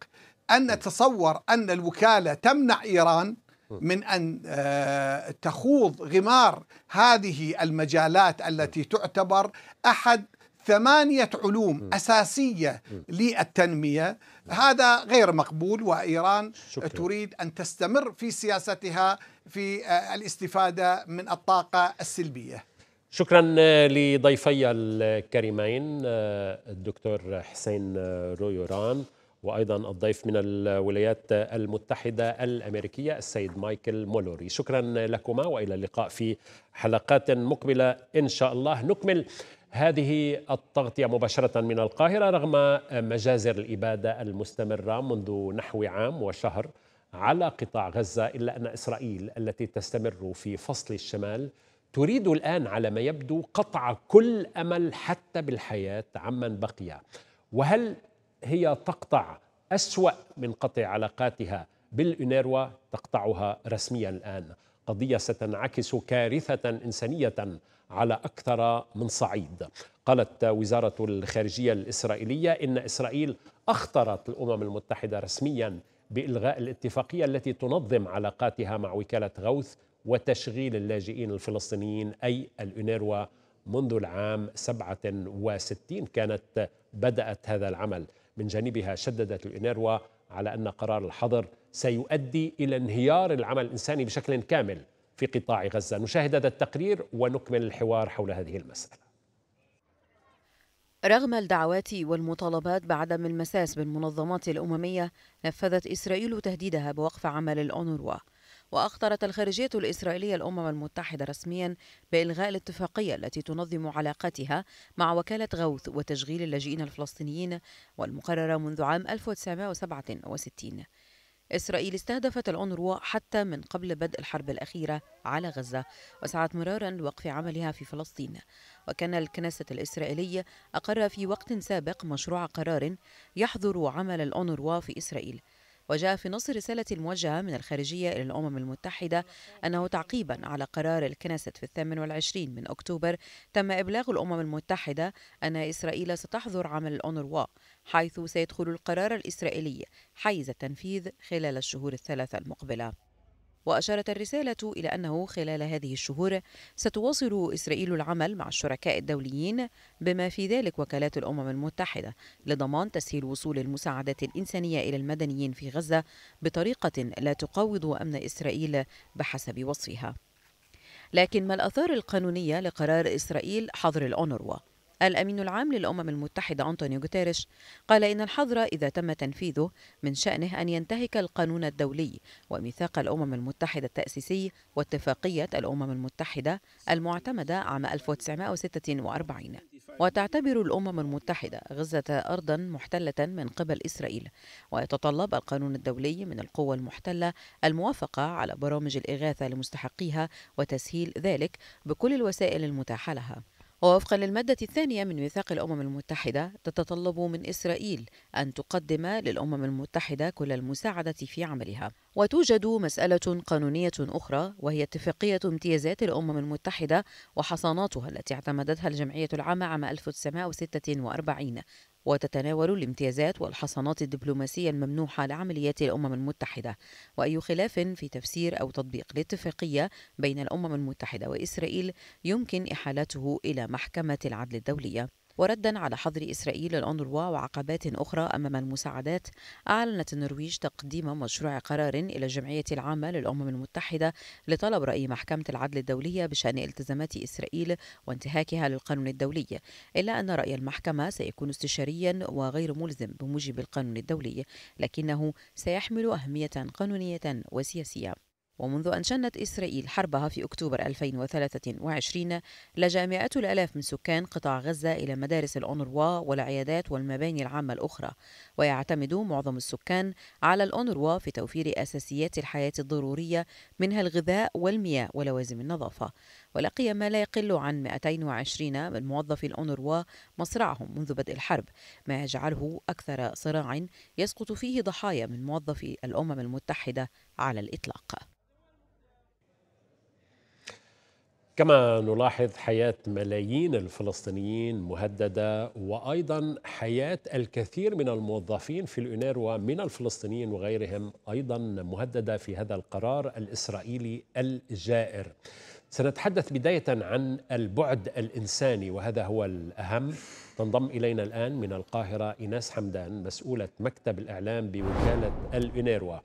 أن نتصور أن الوكالة تمنع إيران من أن آه، تخوض غمار هذه المجالات التي تعتبر أحد ثمانية علوم أساسية للتنمية هذا غير مقبول وإيران شكرا. تريد أن تستمر في سياستها في آه، الاستفادة من الطاقة السلبية شكرا آه، لضيفي الكريمين الدكتور حسين رويوران وايضا الضيف من الولايات المتحده الامريكيه السيد مايكل مولوري شكرا لكما والى اللقاء في حلقات مقبله ان شاء الله نكمل هذه التغطيه مباشره من القاهره رغم مجازر الاباده المستمره منذ نحو عام وشهر على قطاع غزه الا ان اسرائيل التي تستمر في فصل الشمال تريد الان على ما يبدو قطع كل امل حتى بالحياه عمن بقي وهل هي تقطع أسوأ من قطع علاقاتها بالإنيروا تقطعها رسميا الآن قضية ستنعكس كارثة إنسانية على أكثر من صعيد قالت وزارة الخارجية الإسرائيلية إن إسرائيل أخطرت الأمم المتحدة رسميا بإلغاء الاتفاقية التي تنظم علاقاتها مع وكالة غوث وتشغيل اللاجئين الفلسطينيين أي الأنيروا منذ العام 67 كانت بدأت هذا العمل من جانبها شددت الإنيروا على أن قرار الحظر سيؤدي إلى انهيار العمل الإنساني بشكل كامل في قطاع غزة نشاهد هذا التقرير ونكمل الحوار حول هذه المسألة رغم الدعوات والمطالبات بعدم المساس بالمنظمات الأممية نفذت إسرائيل تهديدها بوقف عمل الأونروا وأخطرت الخارجية الإسرائيلية الأمم المتحدة رسميا بإلغاء الاتفاقية التي تنظم علاقتها مع وكالة غوث وتشغيل اللاجئين الفلسطينيين والمقررة منذ عام 1967 إسرائيل استهدفت الأونروا حتى من قبل بدء الحرب الأخيرة على غزة وسعت مرارا لوقف عملها في فلسطين وكان الكنيسة الإسرائيلية أقر في وقت سابق مشروع قرار يحظر عمل الأونروا في إسرائيل وجاء في نص رسالة موجهة من الخارجية إلى الأمم المتحدة أنه تعقيبا على قرار الكنيسة في الثامن والعشرين من أكتوبر تم إبلاغ الأمم المتحدة أن إسرائيل ستحظر عمل الأونروا حيث سيدخل القرار الإسرائيلي حيز التنفيذ خلال الشهور الثلاثة المقبلة وأشارت الرسالة إلى أنه خلال هذه الشهور ستواصل إسرائيل العمل مع الشركاء الدوليين بما في ذلك وكالات الأمم المتحدة لضمان تسهيل وصول المساعدات الإنسانية إلى المدنيين في غزة بطريقة لا تقوض أمن إسرائيل بحسب وصفها لكن ما الآثار القانونية لقرار إسرائيل حظر الأونروا؟ الأمين العام للأمم المتحدة أنطونيو غوتيريش قال إن الحظر إذا تم تنفيذه من شأنه أن ينتهك القانون الدولي وميثاق الأمم المتحدة التأسيسي واتفاقية الأمم المتحدة المعتمدة عام 1946 وتعتبر الأمم المتحدة غزة أرضا محتلة من قبل إسرائيل ويتطلب القانون الدولي من القوى المحتلة الموافقة على برامج الإغاثة لمستحقيها وتسهيل ذلك بكل الوسائل المتاحة لها ووفقا للمادة الثانية من ميثاق الأمم المتحدة تتطلب من إسرائيل أن تقدم للأمم المتحدة كل المساعدة في عملها وتوجد مسألة قانونية أخرى وهي اتفاقية امتيازات الأمم المتحدة وحصاناتها التي اعتمدتها الجمعية العامة عام 1946 وتتناول الامتيازات والحصانات الدبلوماسية الممنوحة لعمليات الأمم المتحدة وأي خلاف في تفسير أو تطبيق الاتفاقية بين الأمم المتحدة وإسرائيل يمكن إحالته إلى محكمة العدل الدولية وردا على حظر إسرائيل الأنروا وعقبات أخرى أمام المساعدات أعلنت النرويج تقديم مشروع قرار إلى الجمعية العامة للأمم المتحدة لطلب رأي محكمة العدل الدولية بشأن التزامات إسرائيل وانتهاكها للقانون الدولي إلا أن رأي المحكمة سيكون استشاريا وغير ملزم بموجب القانون الدولي لكنه سيحمل أهمية قانونية وسياسية ومنذ أن شنت إسرائيل حربها في أكتوبر 2023 لجأ مئات الآلاف من سكان قطاع غزة إلى مدارس الأونروا والعيادات والمباني العامة الأخرى ويعتمد معظم السكان على الأونروا في توفير أساسيات الحياة الضرورية منها الغذاء والمياه ولوازم النظافة ولقي ما لا يقل عن 220 من موظفي الأونروا مصرعهم منذ بدء الحرب ما يجعله أكثر صراع يسقط فيه ضحايا من موظفي الأمم المتحدة على الإطلاق كما نلاحظ حياة ملايين الفلسطينيين مهددة وأيضا حياة الكثير من الموظفين في اليونيروا من الفلسطينيين وغيرهم أيضا مهددة في هذا القرار الإسرائيلي الجائر سنتحدث بداية عن البعد الإنساني وهذا هو الأهم تنضم إلينا الآن من القاهرة إيناس حمدان مسؤولة مكتب الإعلام بوكالة الإنيروا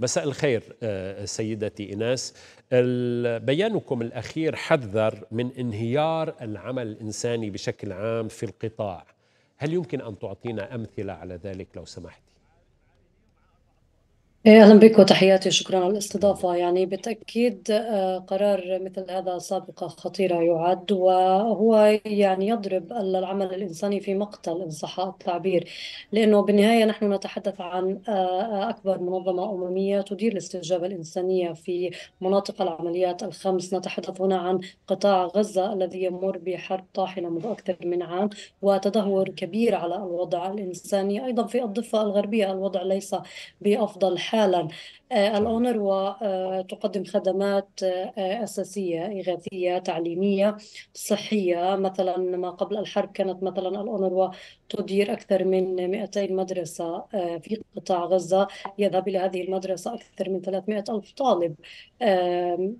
مساء الخير آه، سيدتي إيناس بيانكم الأخير حذر من انهيار العمل الإنساني بشكل عام في القطاع هل يمكن أن تعطينا أمثلة على ذلك لو سمحتي؟ إيه، أهلا بك وتحياتي شكرا على الاستضافة يعني بالتأكيد آه، قرار مثل هذا سابقة خطيرة يعد وهو يعني يضرب العمل الإنساني في مقتل إن صح التعبير لأنه بالنهاية نحن نتحدث عن آه، آه، أكبر منظمة أممية تدير الاستجابة الإنسانية في مناطق العمليات الخمس نتحدث هنا عن قطاع غزة الذي يمر بحرب طاحنة منذ أكثر من عام وتدهور كبير على الوضع الإنساني أيضا في الضفة الغربية الوضع ليس بأفضل حال فعلا آه، الأونروا تقدم خدمات آه، أساسية إغاثية تعليمية صحية مثلا ما قبل الحرب كانت مثلا الأونروا تدير أكثر من 200 مدرسة آه، في قطاع غزة يذهب إلى هذه المدرسة أكثر من 300 ألف طالب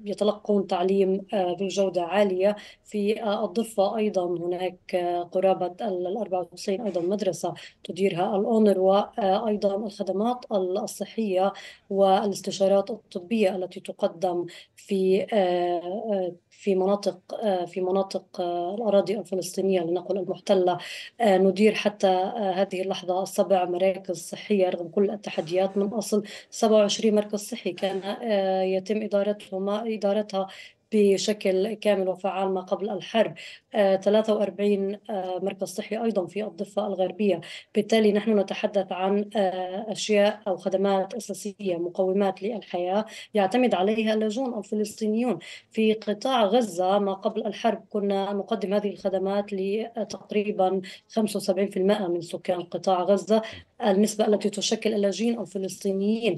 يتلقون تعليم ذو جودة عالية في الضفة أيضا هناك قرابة ال 94 أيضا مدرسة تديرها الأونروا أيضا الخدمات الصحية و الاستشارات الطبية التي تقدم في آه، آه، في مناطق آه، في مناطق الأراضي الفلسطينية لنقل المحتلة ندير حتى هذه اللحظة سبع مراكز صحية رغم كل التحديات من أصل 27 مركز صحي كان يتم إدارتهما إدارتها بشكل كامل وفعال ما قبل الحرب 43 آه، آه، مركز صحي أيضا في الضفة الغربية بالتالي نحن نتحدث عن آه، أشياء أو خدمات أساسية مقومات للحياة يعتمد عليها اللاجئون الفلسطينيون في قطاع غزة ما قبل الحرب كنا نقدم هذه الخدمات لتقريبا 75% من سكان قطاع غزة النسبة التي تشكل اللاجئين الفلسطينيين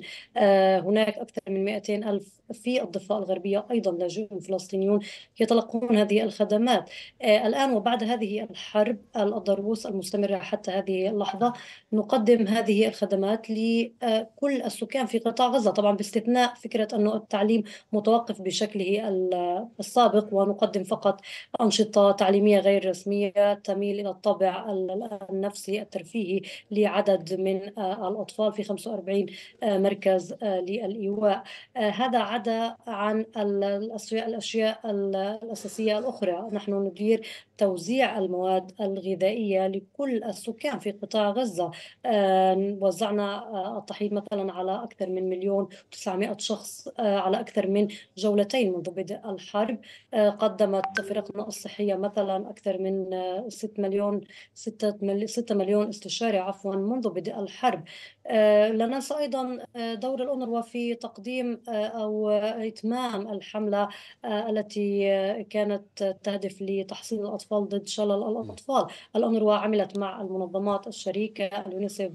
هناك أكثر من 200 ألف في الضفة الغربية أيضا لاجئون هم فلسطينيون يتلقون هذه الخدمات آه، الآن وبعد هذه الحرب الضروس المستمرة حتى هذه اللحظة نقدم هذه الخدمات لكل السكان في قطاع غزة طبعا باستثناء فكرة أنه التعليم متوقف بشكله السابق ونقدم فقط أنشطة تعليمية غير رسمية تميل إلى الطابع النفسي الترفيهي لعدد من آه، الأطفال في 45 آه، مركز للإيواء هذا عدا عن الأشياء الأساسية الأخرى نحن ندير توزيع المواد الغذائية لكل السكان في قطاع غزة آه، وزعنا آه، الطحين مثلا على أكثر من مليون وتسعمائة شخص آه، على أكثر من جولتين منذ بدء الحرب قدمت فرقنا الصحية مثلا أكثر من 6 مليون 6 مليون استشاري عفوا منذ بدء الحرب لا ننسى أيضا دور الأونروا في تقديم أو إتمام الحملة آه، التي آه، كانت تهدف لتحصين الأطفال ضد شلل الأطفال الأنروا عملت مع المنظمات الشريكة اليونيسف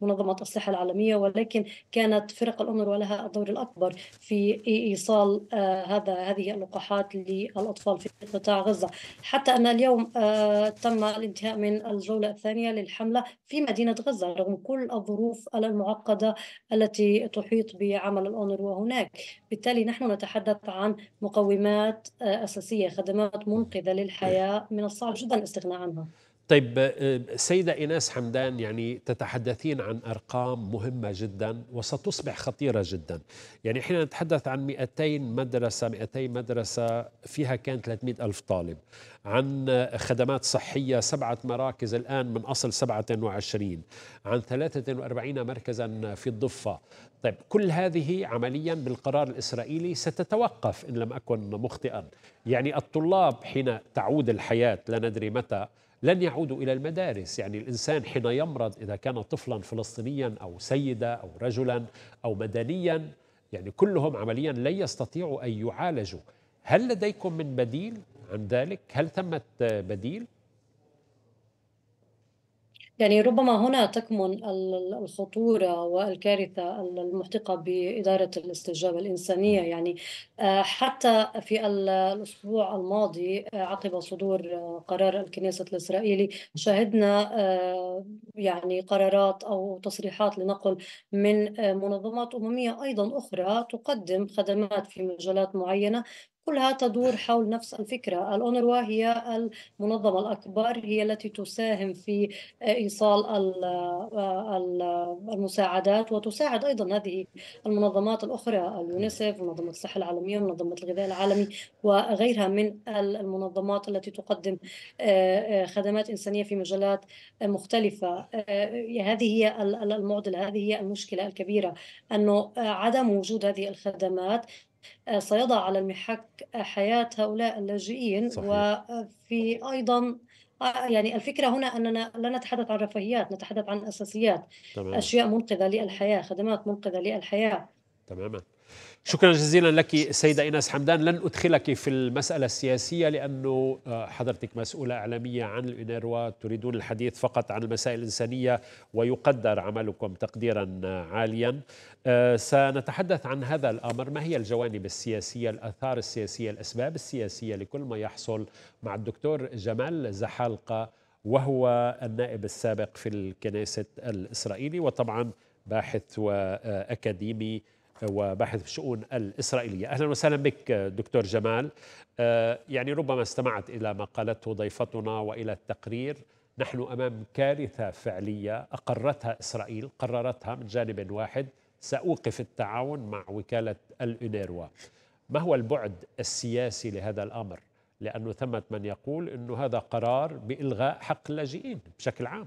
ومنظمة الصحة العالمية ولكن كانت فرق الأنروا لها الدور الأكبر في إيصال آه، هذا هذه اللقاحات للأطفال في قطاع غزة حتى أن اليوم تم الانتهاء من الجولة الثانية للحملة في مدينة غزة رغم كل الظروف المعقدة التي تحيط بعمل الأونروا هناك بالتالي نحن نتحدث عن مقاومة مقومات آه، أساسية خدمات منقذة للحياة إيه. من الصعب جدا الاستغناء عنها طيب آه، آه، سيدة إيناس حمدان يعني تتحدثين عن أرقام مهمة جدا وستصبح خطيرة جدا يعني حين نتحدث عن 200 مدرسة 200 مدرسة فيها كان 300 ألف طالب عن خدمات صحية سبعة مراكز الآن من أصل 27 عن 43 مركزا في الضفة طيب كل هذه عمليا بالقرار الإسرائيلي ستتوقف إن لم أكن مخطئا يعني الطلاب حين تعود الحياة لا ندري متى لن يعودوا إلى المدارس يعني الإنسان حين يمرض إذا كان طفلا فلسطينيا أو سيدة أو رجلا أو مدنيا يعني كلهم عمليا لن يستطيعوا أن يعالجوا هل لديكم من بديل عن ذلك؟ هل ثمة بديل؟ يعني ربما هنا تكمن الخطورة والكارثة المحتقة بإدارة الاستجابة الإنسانية نعم. يعني آه، حتى في الأسبوع الماضي آه، عقب صدور آه، قرار الكنيسة الإسرائيلي شهدنا يعني قرارات أو تصريحات لنقل من منظمات أممية أيضا أخرى تقدم خدمات في مجالات معينة كلها تدور حول نفس الفكرة الأونروا هي المنظمة الأكبر هي التي تساهم في إيصال آه، المساعدات وتساعد أيضا هذه المنظمات الأخرى اليونيسف منظمة الصحة العالمية منظمة الغذاء العالمي وغيرها من المنظمات التي تقدم آه، آه، خدمات إنسانية في مجالات مختلفة هذه هي المعضلة هذه هي المشكلة الكبيرة أنه عدم وجود هذه الخدمات آه، سيضع على المحك حياة هؤلاء اللاجئين صحيح. وفي أيضا آه، يعني الفكرة هنا أننا لا نتحدث عن رفاهيات نتحدث عن أساسيات تمام. أشياء منقذة للحياة خدمات منقذة للحياة تماما شكرا جزيلا لك سيدة إيناس حمدان لن أدخلك في المسألة السياسية لأنه آه، حضرتك مسؤولة إعلامية عن الإنروا تريدون الحديث فقط عن المسائل الإنسانية ويقدر عملكم تقديرا آه، عاليا آه، سنتحدث عن هذا الأمر ما هي الجوانب السياسية الأثار السياسية الأسباب السياسية لكل ما يحصل مع الدكتور جمال زحالقة وهو النائب السابق في الكنيسة الإسرائيلي وطبعا باحث وأكاديمي وباحث في الشؤون الإسرائيلية أهلا وسهلا بك دكتور جمال آه، يعني ربما استمعت إلى ما قالته ضيفتنا وإلى التقرير نحن أمام كارثة فعلية أقرتها إسرائيل قررتها من جانب واحد سأوقف التعاون مع وكالة الأونيروا ما هو البعد السياسي لهذا الأمر؟ لأنه ثمة من يقول أنه هذا قرار بإلغاء حق اللاجئين بشكل عام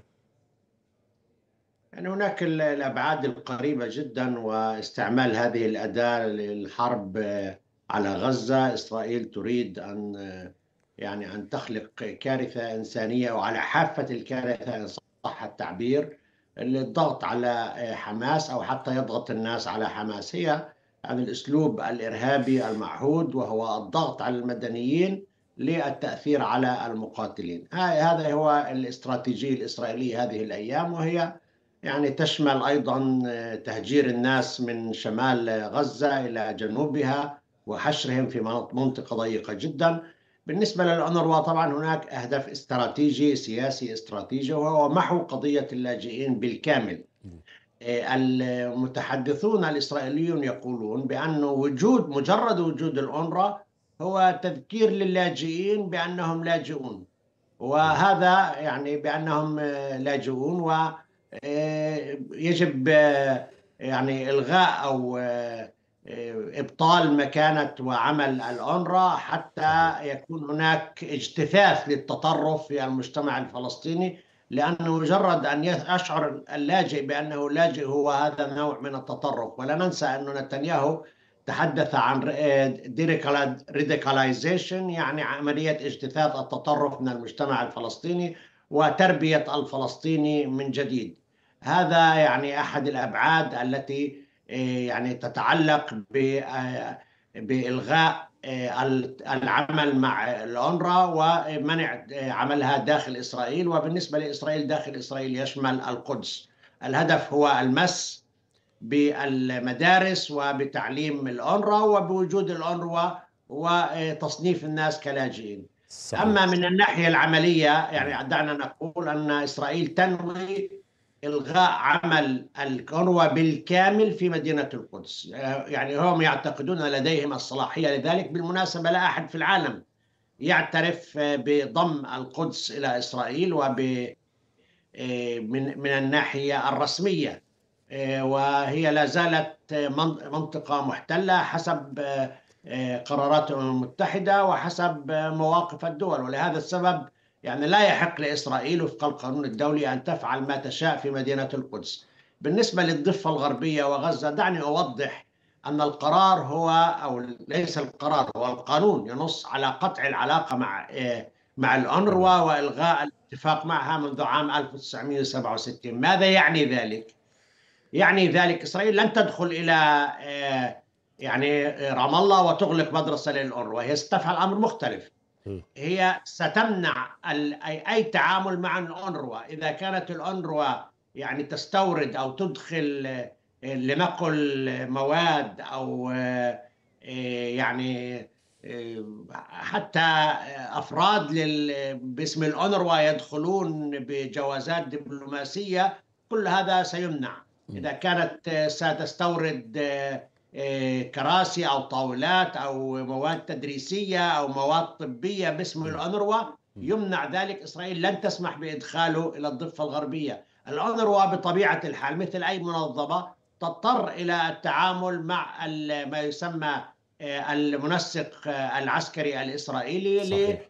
يعني هناك الابعاد القريبه جدا واستعمال هذه الاداه للحرب آه، على غزه، اسرائيل تريد ان آه، يعني ان تخلق كارثه انسانيه وعلى حافه الكارثه ان صح التعبير للضغط على آه، حماس او حتى يضغط الناس على حماس، هي عن الاسلوب الارهابي المعهود وهو الضغط على المدنيين للتاثير على المقاتلين هذا هو الاستراتيجيه الاسرائيليه هذه الايام وهي يعني تشمل أيضا آه، تهجير الناس من شمال غزة إلى جنوبها وحشرهم في منطقة ضيقة جدا بالنسبة للأونروا طبعا هناك أهداف استراتيجي سياسي استراتيجي وهو محو قضية اللاجئين بالكامل آه، المتحدثون الإسرائيليون يقولون بأن وجود مجرد وجود الأونروا هو تذكير للاجئين بأنهم لاجئون وهذا يعني بأنهم آه، لاجئون و آه، يجب آه، يعني الغاء او آه، ابطال مكانه وعمل الاونرا حتى يكون هناك اجتثاث للتطرف في المجتمع الفلسطيني لانه مجرد ان يشعر اللاجئ بانه لاجئ هو هذا النوع من التطرف ولا ننسى ان نتنياهو تحدث عن ريديكاليزيشن يعني عمليه اجتثاث التطرف من المجتمع الفلسطيني وتربيه الفلسطيني من جديد هذا يعني احد الابعاد التي إيه، يعني تتعلق آه، بالغاء آه، العمل مع الاونرا ومنع آه، عملها داخل اسرائيل وبالنسبه لاسرائيل داخل اسرائيل يشمل القدس الهدف هو المس بالمدارس وبتعليم الاونرا وبوجود الاونروا وتصنيف الناس كلاجئين صحيح. اما من الناحيه العمليه يعني دعنا نقول ان اسرائيل تنوي إلغاء عمل الكروة بالكامل في مدينة القدس آه، يعني هم يعتقدون لديهم الصلاحية لذلك بالمناسبة لا أحد في العالم يعترف آه، بضم القدس إلى إسرائيل وب آه، من من الناحية الرسمية وهي لا زالت منطقة محتلة حسب قرارات الأمم المتحدة وحسب مواقف الدول ولهذا السبب يعني لا يحق لإسرائيل وفق القانون الدولي أن تفعل ما تشاء في مدينة القدس بالنسبة للضفة الغربية وغزة دعني أوضح أن القرار هو أو ليس القرار هو القانون ينص على قطع العلاقة مع آه، مع الانروا وإلغاء الاتفاق معها منذ عام 1967 ماذا يعني ذلك؟ يعني ذلك إسرائيل لن تدخل إلى آه، يعني رام الله وتغلق مدرسة للأونروا هي ستفعل أمر مختلف هي ستمنع أي تعامل مع الأونروا إذا كانت الأونروا يعني تستورد أو تدخل آه، لنقل مواد أو آه، آه، يعني حتى أفراد باسم الأونروا يدخلون بجوازات دبلوماسية كل هذا سيمنع إذا كانت ستستورد آه، كراسي او طاولات او مواد تدريسيه او مواد طبيه باسم الانروا يمنع ذلك اسرائيل لن تسمح بادخاله الى الضفه الغربيه، الانروا بطبيعه الحال مثل اي منظمه تضطر الى التعامل مع ما يسمى آه، المنسق آه، العسكري الاسرائيلي صحيح.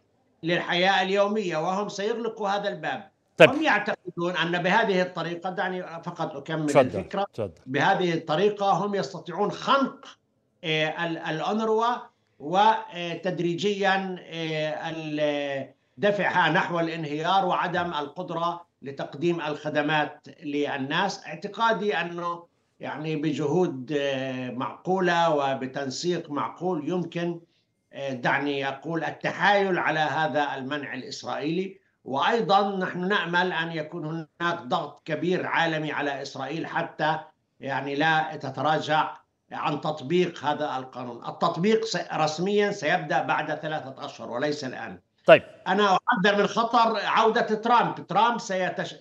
للحياه اليوميه وهم سيغلقوا هذا الباب طيب. هم يعتقدون ان بهذه الطريقه دعني فقط اكمل تفضل. الفكره تفضل. بهذه الطريقه هم يستطيعون خنق آه، الانروا وتدريجيا آه، آه، دفعها نحو الانهيار وعدم القدره لتقديم الخدمات للناس اعتقادي انه يعني بجهود معقوله وبتنسيق معقول يمكن دعني اقول التحايل على هذا المنع الاسرائيلي وايضا نحن نامل ان يكون هناك ضغط كبير عالمي على اسرائيل حتى يعني لا تتراجع عن تطبيق هذا القانون التطبيق رسميا سيبدا بعد ثلاثه اشهر وليس الان طيب انا احذر من خطر عوده ترامب ترامب سيتش...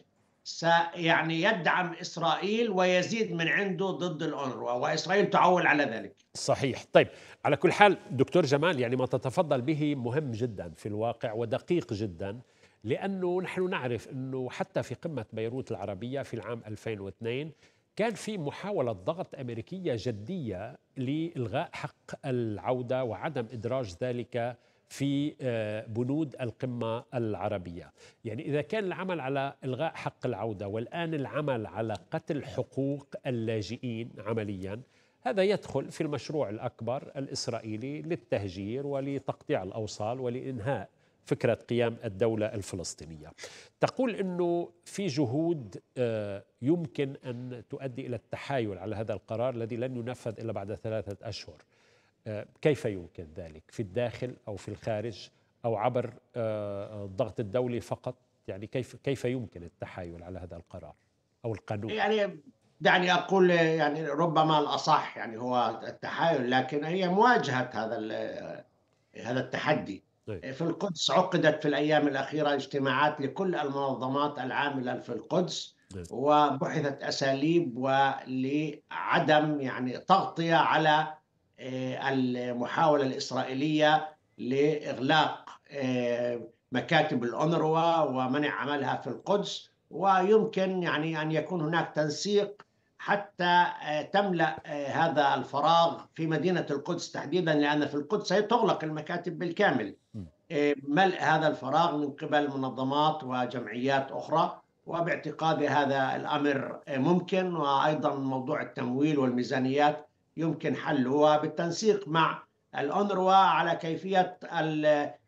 س... يعني يدعم اسرائيل ويزيد من عنده ضد الأونروا واسرائيل تعول على ذلك صحيح طيب على كل حال دكتور جمال يعني ما تتفضل به مهم جدا في الواقع ودقيق جدا لأنه نحن نعرف أنه حتى في قمة بيروت العربية في العام 2002 كان في محاولة ضغط أمريكية جدية لإلغاء حق العودة وعدم إدراج ذلك في آه، بنود القمة العربية يعني إذا كان العمل على إلغاء حق العودة والآن العمل على قتل حقوق اللاجئين عملياً هذا يدخل في المشروع الأكبر الإسرائيلي للتهجير ولتقطيع الأوصال ولإنهاء فكرة قيام الدولة الفلسطينية تقول أنه في جهود آه، يمكن أن تؤدي إلى التحايل على هذا القرار الذي لن ينفذ إلا بعد ثلاثة أشهر آه، كيف يمكن ذلك في الداخل أو في الخارج أو عبر آه، الضغط الدولي فقط يعني كيف كيف يمكن التحايل على هذا القرار أو القانون يعني دعني اقول يعني ربما الاصح يعني هو التحايل لكن هي مواجهه هذا هذا التحدي طيب. في القدس عقدت في الأيام الأخيرة اجتماعات لكل المنظمات العاملة في القدس طيب. وبحثت أساليب ولعدم يعني تغطية على آه، المحاولة الإسرائيلية لإغلاق آه، مكاتب الانروا ومنع عملها في القدس ويمكن يعني أن يكون هناك تنسيق حتى آه، تملا آه، هذا الفراغ في مدينه القدس تحديدا لان في القدس هي تغلق المكاتب بالكامل آه، ملء هذا الفراغ من قبل منظمات وجمعيات اخرى وباعتقادي هذا الامر ممكن وايضا موضوع التمويل والميزانيات يمكن حله وبالتنسيق مع الأونروا على كيفيه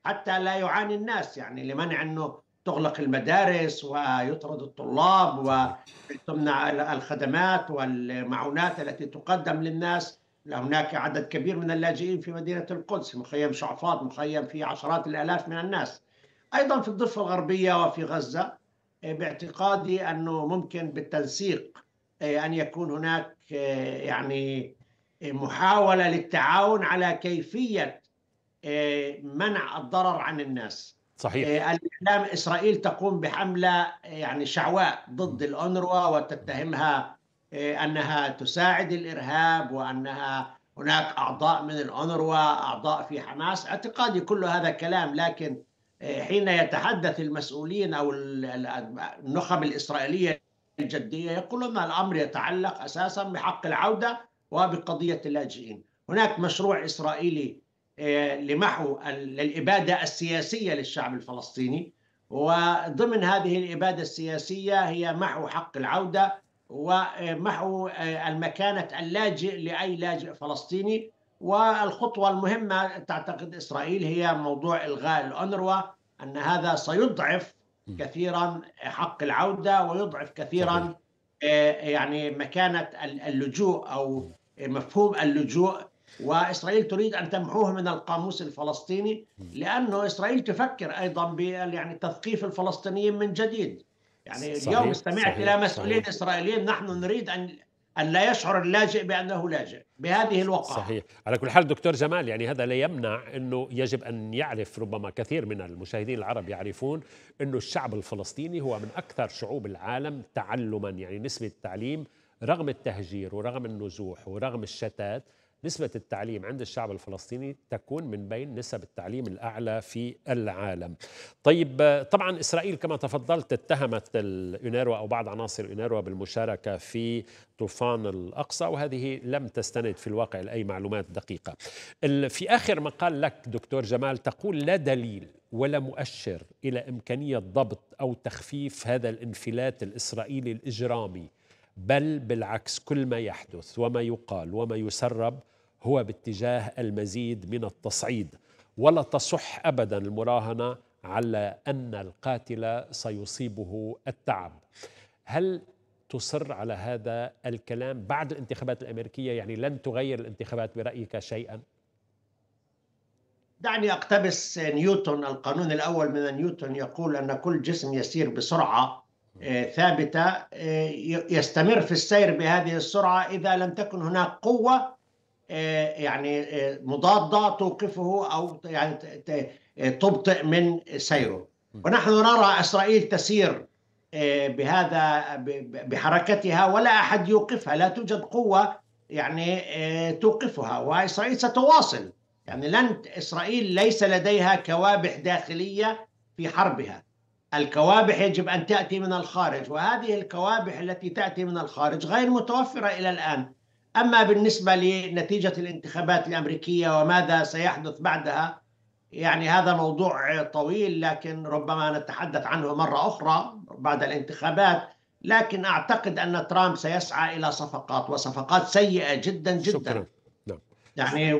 حتى لا يعاني الناس يعني لمنع انه تغلق المدارس ويطرد الطلاب وتمنع الخدمات والمعونات التي تقدم للناس هناك عدد كبير من اللاجئين في مدينة القدس مخيم شعفاط مخيم فيه عشرات الآلاف من الناس أيضا في الضفة الغربية وفي غزة آه، باعتقادي أنه ممكن بالتنسيق آه، أن يكون هناك آه، يعني محاولة للتعاون على كيفية منع الضرر عن الناس صحيح آه، الإعلام إسرائيل تقوم بحملة آه، يعني شعواء ضد الأونروا وتتهمها آه، أنها تساعد الإرهاب وأنها هناك أعضاء من الأونروا أعضاء في حماس اعتقادي كل هذا كلام لكن حين يتحدث المسؤولين أو النخب الإسرائيلية الجدية يقولون الأمر يتعلق أساسا بحق العودة وبقضية اللاجئين هناك مشروع إسرائيلي آه، لمحو الإبادة السياسية للشعب الفلسطيني وضمن هذه الإبادة السياسية هي محو حق العودة ومحو آه، المكانة اللاجئ لأي لاجئ فلسطيني والخطوة المهمة تعتقد إسرائيل هي موضوع إلغاء الأنروا أن هذا سيضعف كثيرا حق العودة ويضعف كثيرا آه، يعني مكانة اللجوء أو مفهوم اللجوء وإسرائيل تريد أن تمحوه من القاموس الفلسطيني لأنه إسرائيل تفكر أيضا ب يعني تثقيف الفلسطينيين من جديد يعني صحيح. اليوم استمعت صحيح. إلى مسؤولين صحيح. إسرائيليين نحن نريد أن أن لا يشعر اللاجئ بأنه لاجئ بهذه الوقعه صحيح على كل حال دكتور جمال يعني هذا لا يمنع أنه يجب أن يعرف ربما كثير من المشاهدين العرب يعرفون أنه الشعب الفلسطيني هو من أكثر شعوب العالم تعلما يعني نسبة التعليم رغم التهجير ورغم النزوح ورغم الشتات نسبة التعليم عند الشعب الفلسطيني تكون من بين نسب التعليم الأعلى في العالم طيب طبعا إسرائيل كما تفضلت اتهمت الإنيروا أو بعض عناصر الإنيروا بالمشاركة في طوفان الأقصى وهذه لم تستند في الواقع لأي معلومات دقيقة في آخر مقال لك دكتور جمال تقول لا دليل ولا مؤشر إلى إمكانية ضبط أو تخفيف هذا الانفلات الإسرائيلي الإجرامي بل بالعكس كل ما يحدث وما يقال وما يسرب هو باتجاه المزيد من التصعيد ولا تصح ابدا المراهنه على ان القاتل سيصيبه التعب. هل تصر على هذا الكلام بعد الانتخابات الامريكيه يعني لن تغير الانتخابات برايك شيئا؟ دعني اقتبس نيوتن القانون الاول من نيوتن يقول ان كل جسم يسير بسرعه آه، ثابته آه، يستمر في السير بهذه السرعه اذا لم تكن هناك قوه آه، يعني آه، مضاده توقفه او يعني آه، تبطئ من سيره ونحن نرى اسرائيل تسير بهذا بحركتها ولا احد يوقفها لا توجد قوه يعني توقفها واسرائيل ستواصل يعني لن اسرائيل ليس لديها كوابح داخليه في حربها الكوابح يجب ان تاتي من الخارج وهذه الكوابح التي تاتي من الخارج غير متوفره الى الان أما بالنسبة لنتيجة الانتخابات الأمريكية وماذا سيحدث بعدها يعني هذا موضوع طويل لكن ربما نتحدث عنه مرة أخرى بعد الانتخابات لكن أعتقد أن ترامب سيسعى إلى صفقات وصفقات سيئة جدا جدا شكرا. نعم. يعني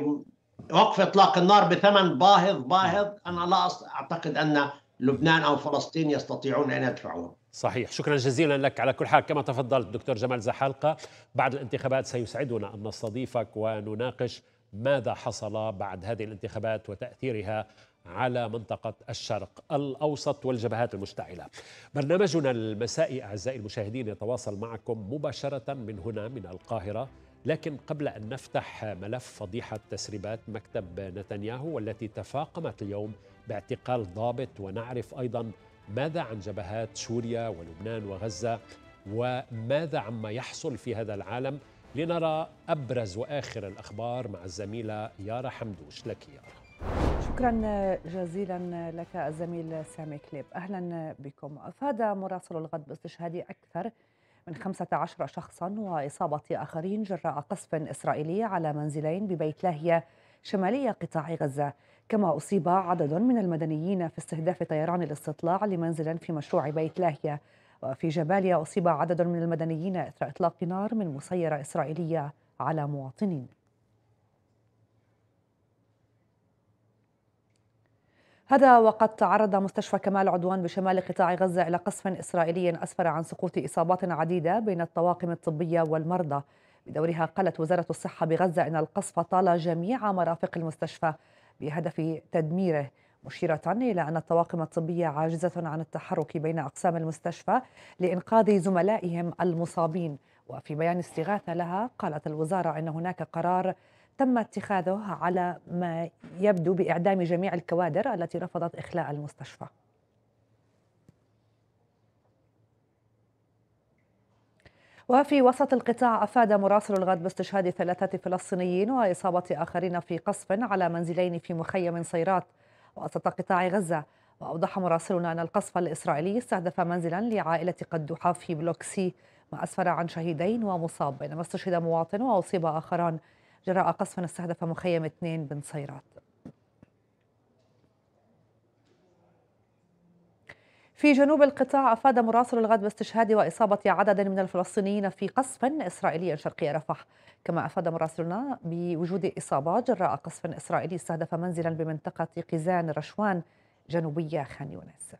وقف إطلاق النار بثمن باهظ باهظ أنا لا أعتقد أن لبنان أو فلسطين يستطيعون أن يدفعوه صحيح شكرا جزيلا لك على كل حال كما تفضلت دكتور جمال زحلقة بعد الانتخابات سيسعدنا أن نستضيفك ونناقش ماذا حصل بعد هذه الانتخابات وتأثيرها على منطقة الشرق الأوسط والجبهات المشتعلة برنامجنا المسائي أعزائي المشاهدين يتواصل معكم مباشرة من هنا من القاهرة لكن قبل أن نفتح ملف فضيحة تسريبات مكتب نتنياهو والتي تفاقمت اليوم باعتقال ضابط ونعرف أيضاً ماذا عن جبهات سوريا ولبنان وغزة وماذا عما يحصل في هذا العالم لنرى أبرز وآخر الأخبار مع الزميلة يارا حمدوش لك يارا شكرا جزيلا لك الزميل سامي كليب أهلا بكم أفاد مراسل الغد باستشهاد أكثر من 15 شخصا وإصابة آخرين جراء قصف إسرائيلي على منزلين ببيت لاهية شمالية قطاع غزة كما أصيب عدد من المدنيين في استهداف طيران الاستطلاع لمنزل في مشروع بيت لاهيا وفي جباليا أصيب عدد من المدنيين إثر إطلاق نار من مسيرة إسرائيلية على مواطنين هذا وقد تعرض مستشفى كمال عدوان بشمال قطاع غزة إلى قصف إسرائيلي أسفر عن سقوط إصابات عديدة بين الطواقم الطبية والمرضى بدورها قالت وزارة الصحة بغزة أن القصف طال جميع مرافق المستشفى بهدف تدميره مشيرة إلى أن الطواقم الطبية عاجزة عن التحرك بين أقسام المستشفى لإنقاذ زملائهم المصابين وفي بيان استغاثة لها قالت الوزارة أن هناك قرار تم اتخاذه على ما يبدو بإعدام جميع الكوادر التي رفضت إخلاء المستشفى وفي وسط القطاع أفاد مراسل الغد باستشهاد ثلاثة فلسطينيين وإصابة آخرين في قصف على منزلين في مخيم صيرات وسط قطاع غزة وأوضح مراسلنا أن القصف الإسرائيلي استهدف منزلا لعائلة قدوحة في بلوك سي ما أسفر عن شهيدين ومصاب بينما استشهد مواطن وأصيب آخران جراء قصف استهدف مخيم اثنين بن صيرات في جنوب القطاع أفاد مراسل الغد باستشهاد وإصابة عدد من الفلسطينيين في قصف إسرائيلي شرقي رفح كما أفاد مراسلنا بوجود اصابات جراء قصف إسرائيلي استهدف منزلا بمنطقة قزان رشوان جنوبية خان يونس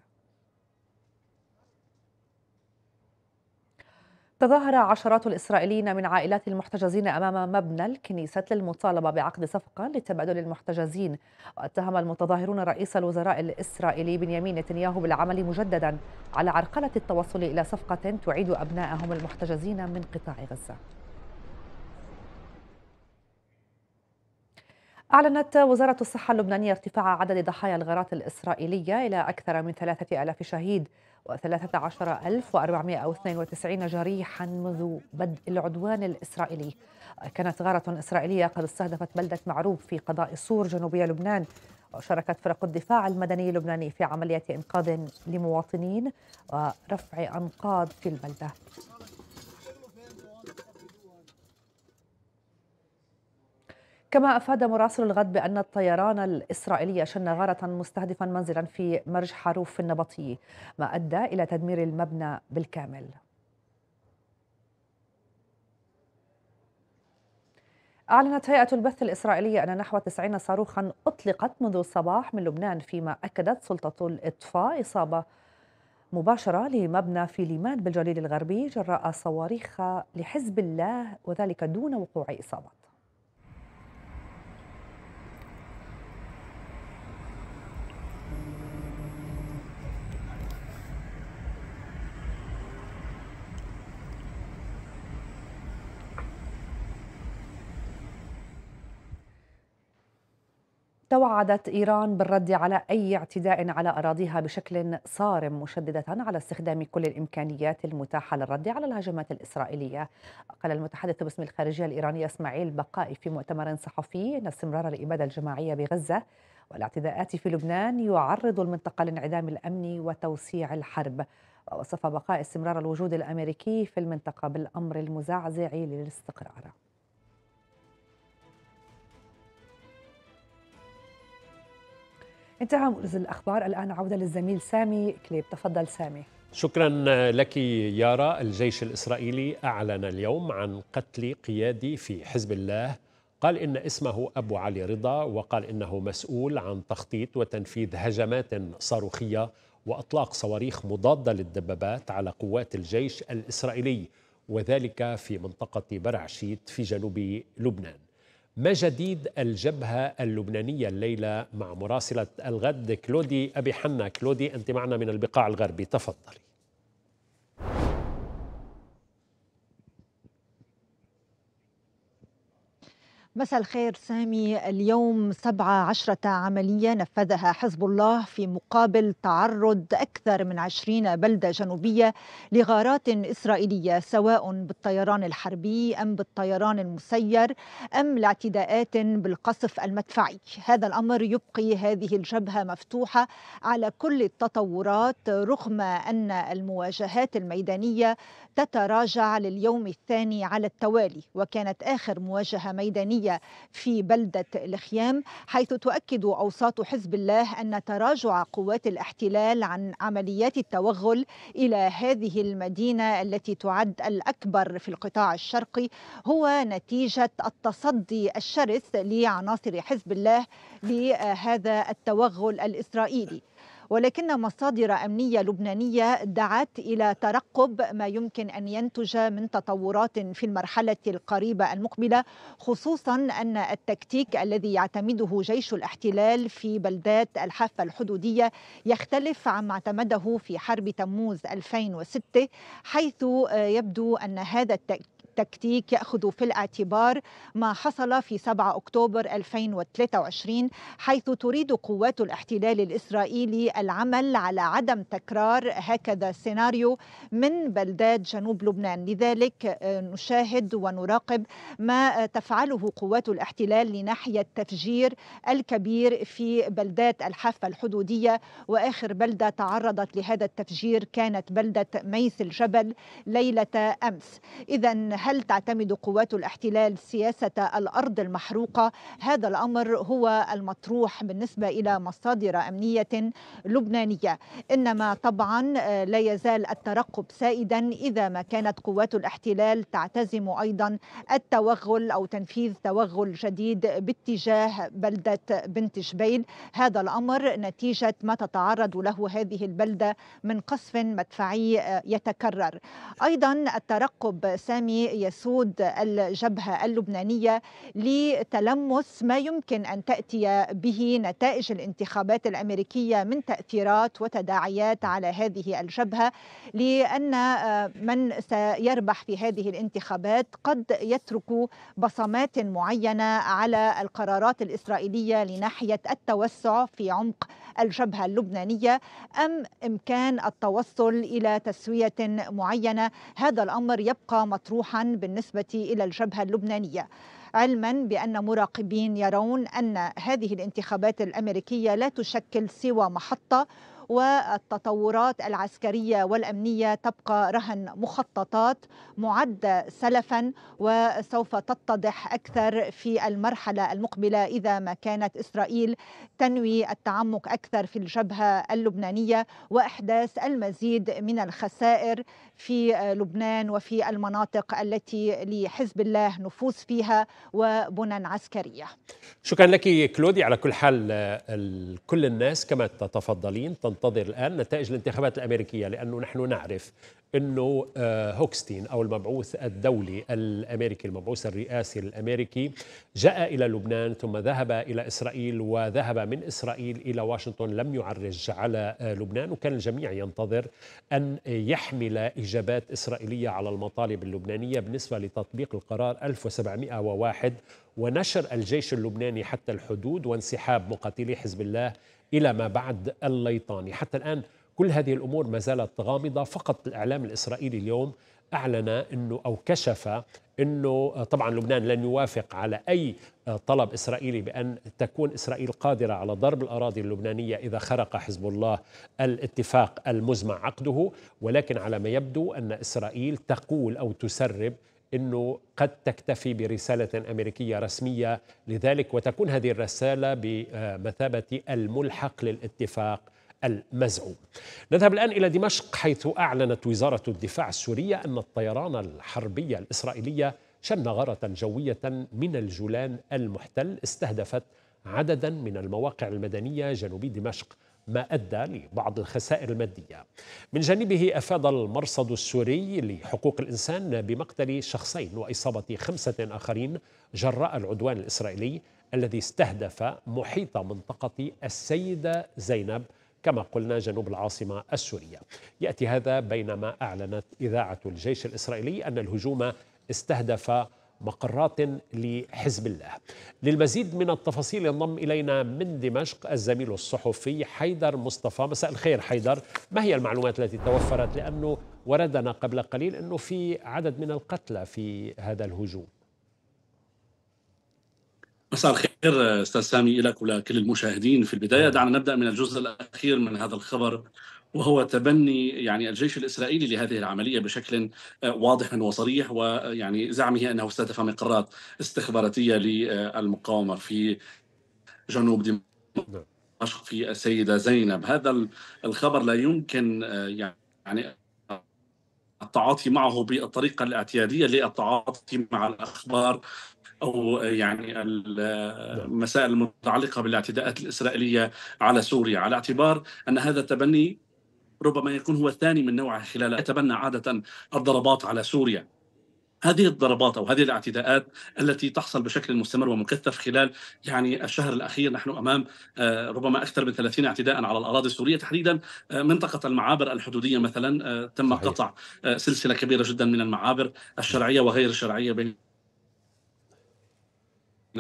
تظاهر عشرات الإسرائيليين من عائلات المحتجزين أمام مبنى الكنيسة للمطالبة بعقد صفقة لتبادل المحتجزين واتهم المتظاهرون رئيس الوزراء الإسرائيلي بنيامين نتنياهو بالعمل مجددا على عرقلة التوصل إلى صفقة تعيد أبنائهم المحتجزين من قطاع غزة أعلنت وزارة الصحة اللبنانية ارتفاع عدد ضحايا الغارات الإسرائيلية إلى أكثر من 3000 شهيد و 13492 جريحا منذ بدء العدوان الإسرائيلي كانت غارة إسرائيلية قد استهدفت بلدة معروب في قضاء سور جنوبية لبنان وشاركت فرق الدفاع المدني اللبناني في عملية إنقاذ لمواطنين ورفع أنقاض في البلدة كما أفاد مراسل الغد بأن الطيران الإسرائيلي شن غارة مستهدفا منزلا في مرج حروف النبطي ما أدى إلى تدمير المبنى بالكامل أعلنت هيئة البث الإسرائيلية أن نحو 90 صاروخا أطلقت منذ الصباح من لبنان فيما أكدت سلطة الإطفاء إصابة مباشرة لمبنى في ليمان بالجليل الغربي جراء صواريخ لحزب الله وذلك دون وقوع إصابات توعدت إيران بالرد على أي اعتداء على أراضيها بشكل صارم مشددة على استخدام كل الإمكانيات المتاحة للرد على الهجمات الإسرائيلية قال المتحدث باسم الخارجية الإيرانية إسماعيل بقائي في مؤتمر صحفي أن استمرار الإبادة الجماعية بغزة والاعتداءات في لبنان يعرض المنطقة لانعدام الأمن وتوسيع الحرب ووصف بقاء استمرار الوجود الأمريكي في المنطقة بالأمر المزعزع للاستقرار انتهى مؤرز الأخبار الآن عودة للزميل سامي كليب تفضل سامي شكرا لك يارا الجيش الإسرائيلي أعلن اليوم عن قتل قيادي في حزب الله قال إن اسمه أبو علي رضا وقال إنه مسؤول عن تخطيط وتنفيذ هجمات صاروخية وأطلاق صواريخ مضادة للدبابات على قوات الجيش الإسرائيلي وذلك في منطقة برعشيت في جنوب لبنان ما جديد الجبهة اللبنانية الليلة مع مراسلة الغد كلودي أبي حنا كلودي أنت معنا من البقاع الغربي تفضلي مساء الخير سامي اليوم سبعة عشرة عملية نفذها حزب الله في مقابل تعرض أكثر من عشرين بلدة جنوبية لغارات إسرائيلية سواء بالطيران الحربي أم بالطيران المسير أم لاعتداءات بالقصف المدفعي هذا الأمر يبقي هذه الجبهة مفتوحة على كل التطورات رغم أن المواجهات الميدانية تتراجع لليوم الثاني على التوالي وكانت آخر مواجهة ميدانية الجنسية في بلدة الخيام حيث تؤكد أوساط حزب الله أن تراجع قوات الاحتلال عن عمليات التوغل إلى هذه المدينة التي تعد الأكبر في القطاع الشرقي هو نتيجة التصدي الشرس لعناصر حزب الله لهذا التوغل الإسرائيلي ولكن مصادر أمنية لبنانية دعت إلى ترقب ما يمكن أن ينتج من تطورات في المرحلة القريبة المقبلة خصوصا أن التكتيك الذي يعتمده جيش الاحتلال في بلدات الحافة الحدودية يختلف عما اعتمده في حرب تموز 2006 حيث آه، يبدو أن هذا التكتيك التكتيك يأخذ في الاعتبار ما حصل في 7 أكتوبر 2023 حيث تريد قوات الاحتلال الإسرائيلي العمل على عدم تكرار هكذا السيناريو من بلدات جنوب لبنان لذلك آه، نشاهد ونراقب ما آه، تفعله قوات الاحتلال لناحيه التفجير الكبير في بلدات الحافة الحدودية وآخر بلدة تعرضت لهذا التفجير كانت بلدة ميس الجبل ليلة أمس إذا هل تعتمد قوات الاحتلال سياسة الأرض المحروقة هذا الأمر هو المطروح بالنسبة إلى مصادر أمنية لبنانية إنما طبعا آه، لا يزال الترقب سائدا إذا ما كانت قوات الاحتلال تعتزم أيضا التوغل أو تنفيذ توغل جديد باتجاه بلدة بنت شبيل هذا الأمر نتيجة ما تتعرض له هذه البلدة من قصف مدفعي آه، يتكرر أيضا الترقب سامي يسود الجبهة اللبنانية لتلمس ما يمكن أن تأتي به نتائج الانتخابات الأمريكية من تأثيرات وتداعيات على هذه الجبهة لأن آه، من سيربح في هذه الانتخابات قد يترك بصمات معينة على القرارات الإسرائيلية لناحية التوسع في عمق الجبهة اللبنانية أم إمكان التوصل إلى تسوية معينة هذا الأمر يبقى مطروحا بالنسبة إلى الجبهة اللبنانية علما بان مراقبين يرون ان هذه الانتخابات الامريكيه لا تشكل سوى محطه والتطورات العسكرية والأمنية تبقى رهن مخططات معدة سلفا وسوف تتضح أكثر في المرحلة المقبلة إذا ما كانت إسرائيل تنوي التعمق أكثر في الجبهة اللبنانية وإحداث المزيد من الخسائر في آه، لبنان وفي المناطق التي لحزب الله نفوذ فيها وبنى عسكرية شكرا لك كلودي على كل حال آه، كل الناس كما تتفضلين تنتظر الآن نتائج الانتخابات الأمريكية لأنه نحن نعرف انه آه، هوكستين او المبعوث الدولي الامريكي المبعوث الرئاسي الامريكي جاء الى لبنان ثم ذهب الى اسرائيل وذهب من اسرائيل الى واشنطن لم يعرج على آه، لبنان وكان الجميع ينتظر ان يحمل اجابات اسرائيليه على المطالب اللبنانيه بالنسبه لتطبيق القرار 1701 ونشر الجيش اللبناني حتى الحدود وانسحاب مقاتلي حزب الله الى ما بعد الليطاني حتى الان كل هذه الامور ما زالت غامضه فقط الاعلام الاسرائيلي اليوم اعلن انه او كشف انه طبعا لبنان لن يوافق على اي طلب اسرائيلي بان تكون اسرائيل قادره على ضرب الاراضي اللبنانيه اذا خرق حزب الله الاتفاق المزمع عقده ولكن على ما يبدو ان اسرائيل تقول او تسرب انه قد تكتفي برساله امريكيه رسميه لذلك وتكون هذه الرساله بمثابه الملحق للاتفاق المزعوم نذهب الآن إلى دمشق حيث أعلنت وزارة الدفاع السورية أن الطيران الحربي الإسرائيلية شن غارة جوية من الجولان المحتل استهدفت عددا من المواقع المدنية جنوبي دمشق ما أدى لبعض الخسائر المادية من جانبه أفاد المرصد السوري لحقوق الإنسان بمقتل شخصين وإصابة خمسة آخرين جراء العدوان الإسرائيلي الذي استهدف محيط منطقة السيدة زينب كما قلنا جنوب العاصمة السورية يأتي هذا بينما أعلنت إذاعة الجيش الإسرائيلي أن الهجوم استهدف مقرات لحزب الله للمزيد من التفاصيل ينضم إلينا من دمشق الزميل الصحفي حيدر مصطفى مساء الخير حيدر ما هي المعلومات التي توفرت لأنه وردنا قبل قليل أنه في عدد من القتلى في هذا الهجوم مساء الخير الخير استاذ سامي لك ولكل المشاهدين في البدايه دعنا نبدا من الجزء الاخير من هذا الخبر وهو تبني يعني الجيش الاسرائيلي لهذه العمليه بشكل آه، واضح وصريح ويعني زعمه انه استهدف مقرات استخباراتيه للمقاومه في جنوب دمشق في السيده زينب هذا الخبر لا يمكن آه، يعني التعاطي معه بالطريقه الاعتياديه للتعاطي مع الاخبار او يعني المسائل المتعلقه بالاعتداءات الاسرائيليه على سوريا على اعتبار ان هذا التبني ربما يكون هو الثاني من نوعه خلال يتبنى عاده الضربات على سوريا هذه الضربات او هذه الاعتداءات التي تحصل بشكل مستمر ومكثف خلال يعني الشهر الاخير نحن امام آه، ربما اكثر من 30 اعتداء على الاراضي السوريه تحديدا آه، منطقه المعابر الحدوديه مثلا آه، تم صحيح. قطع سلسله كبيره جدا من المعابر الشرعيه وغير الشرعيه بين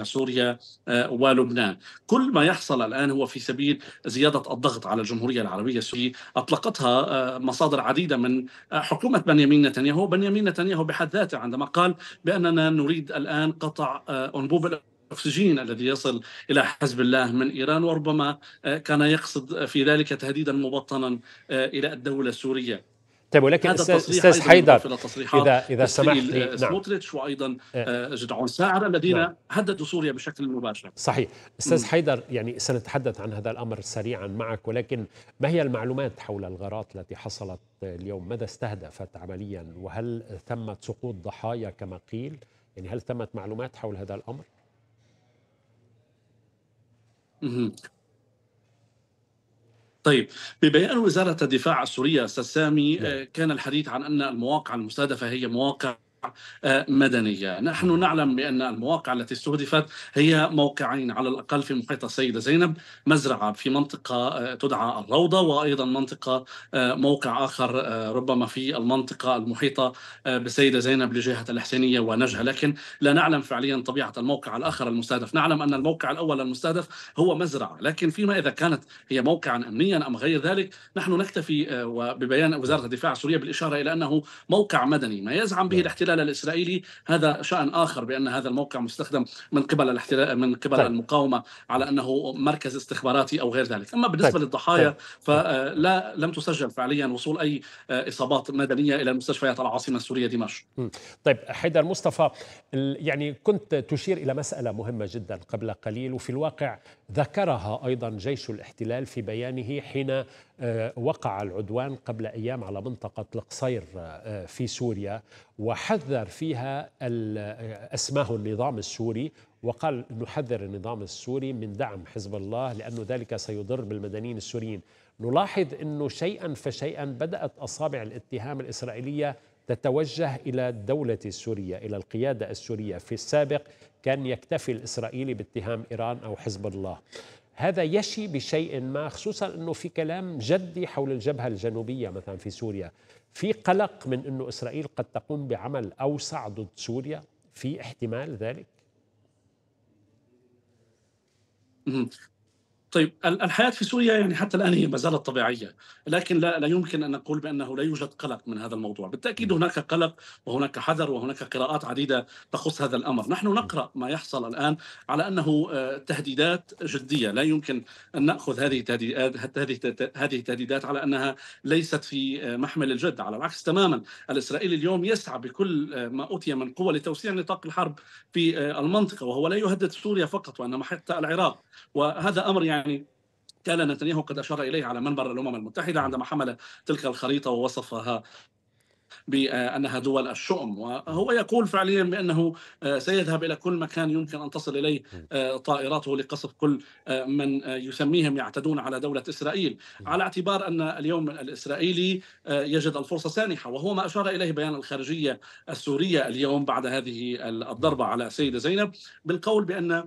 سوريا آه، ولبنان كل ما يحصل الآن هو في سبيل زيادة الضغط على الجمهورية العربية السورية أطلقتها آه، مصادر عديدة من آه، حكومة بنيامين نتنياهو بنيامين نتنياهو بحد ذاته عندما قال بأننا نريد الآن قطع أنبوب الاكسجين الذي يصل الى حزب الله من ايران وربما كان يقصد في ذلك تهديدا مبطنا الى الدوله السوريه طيب ولكن استاذ حيدر اذا اذا سمحت لي آه، إيه، نعم. سموتريتش نعم. وايضا إيه. آه، جدعون ساعر الذين نعم. هددوا سوريا بشكل مباشر صحيح استاذ حيدر يعني سنتحدث عن هذا الامر سريعا معك ولكن ما هي المعلومات حول الغارات التي حصلت اليوم ماذا استهدفت عمليا وهل تمت سقوط ضحايا كما قيل يعني هل تمت معلومات حول هذا الامر طيب ببيان وزارة الدفاع السورية أستاذ سامي نعم. آه، كان الحديث عن أن المواقع المستهدفة هي مواقع آه، مدنية نحن نعلم بأن المواقع التي استهدفت هي موقعين على الأقل في محيط السيدة زينب مزرعة في منطقة آه، تدعى الروضة وأيضا منطقة آه، موقع آخر ربما في المنطقة المحيطة بسيدة زينب لجهة الحسينية ونجهة لكن لا نعلم فعليا طبيعة الموقع الآخر المستهدف نعلم أن الموقع الأول المستهدف هو مزرعة لكن فيما إذا كانت هي موقعا أمنيا أم غير ذلك نحن نكتفي وببيان وزارة الدفاع السورية بالإشارة إلى أنه موقع مدني ما يزعم به نعم. الاحتلال الاحتلال الاسرائيلي هذا شان اخر بان هذا الموقع مستخدم من قبل الاحتلال من قبل طيب. المقاومه على انه مركز استخباراتي او غير ذلك، اما بالنسبه طيب. للضحايا طيب. فلا آه، لم تسجل فعليا وصول اي آه، اصابات مدنيه الى مستشفيات العاصمه السوريه دمشق. طيب حيدر مصطفى يعني كنت تشير الى مساله مهمه جدا قبل قليل وفي الواقع ذكرها ايضا جيش الاحتلال في بيانه حين آه، وقع العدوان قبل أيام على منطقة القصير آه، في سوريا وحذر فيها آه، أسماه النظام السوري وقال نحذر النظام السوري من دعم حزب الله لأن ذلك سيضر بالمدنيين السوريين نلاحظ أنه شيئا فشيئا بدأت أصابع الاتهام الإسرائيلية تتوجه إلى الدولة السورية إلى القيادة السورية في السابق كان يكتفي الإسرائيلي باتهام إيران أو حزب الله هذا يشي بشيء ما خصوصا انه في كلام جدي حول الجبهه الجنوبيه مثلا في سوريا في قلق من انه اسرائيل قد تقوم بعمل اوسع ضد سوريا في احتمال ذلك طيب الحياة في سوريا يعني حتى الآن هي ما زالت طبيعية لكن لا, لا يمكن أن نقول بأنه لا يوجد قلق من هذا الموضوع بالتأكيد هناك قلق وهناك حذر وهناك قراءات عديدة تخص هذا الأمر نحن نقرأ ما يحصل الآن على أنه آه، تهديدات جدية لا يمكن أن نأخذ هذه التهديدات هذه هذه التهديدات على أنها ليست في آه، محمل الجد على العكس تماما الإسرائيلي اليوم يسعى بكل آه، ما أوتي من قوة لتوسيع نطاق الحرب في المنطقة وهو لا يهدد سوريا فقط وإنما حتى العراق وهذا أمر يعني يعني كان نتنياهو قد اشار اليه على منبر الامم المتحده عندما حمل تلك الخريطه ووصفها بانها دول الشؤم وهو يقول فعليا بانه سيذهب الى كل مكان يمكن ان تصل اليه آه، طائراته لقصف كل آه، من آه، يسميهم يعتدون على دوله اسرائيل على اعتبار ان اليوم الاسرائيلي يجد الفرصه سانحه وهو ما اشار اليه بيان الخارجيه السوريه اليوم بعد هذه الضربه على السيده زينب بالقول بان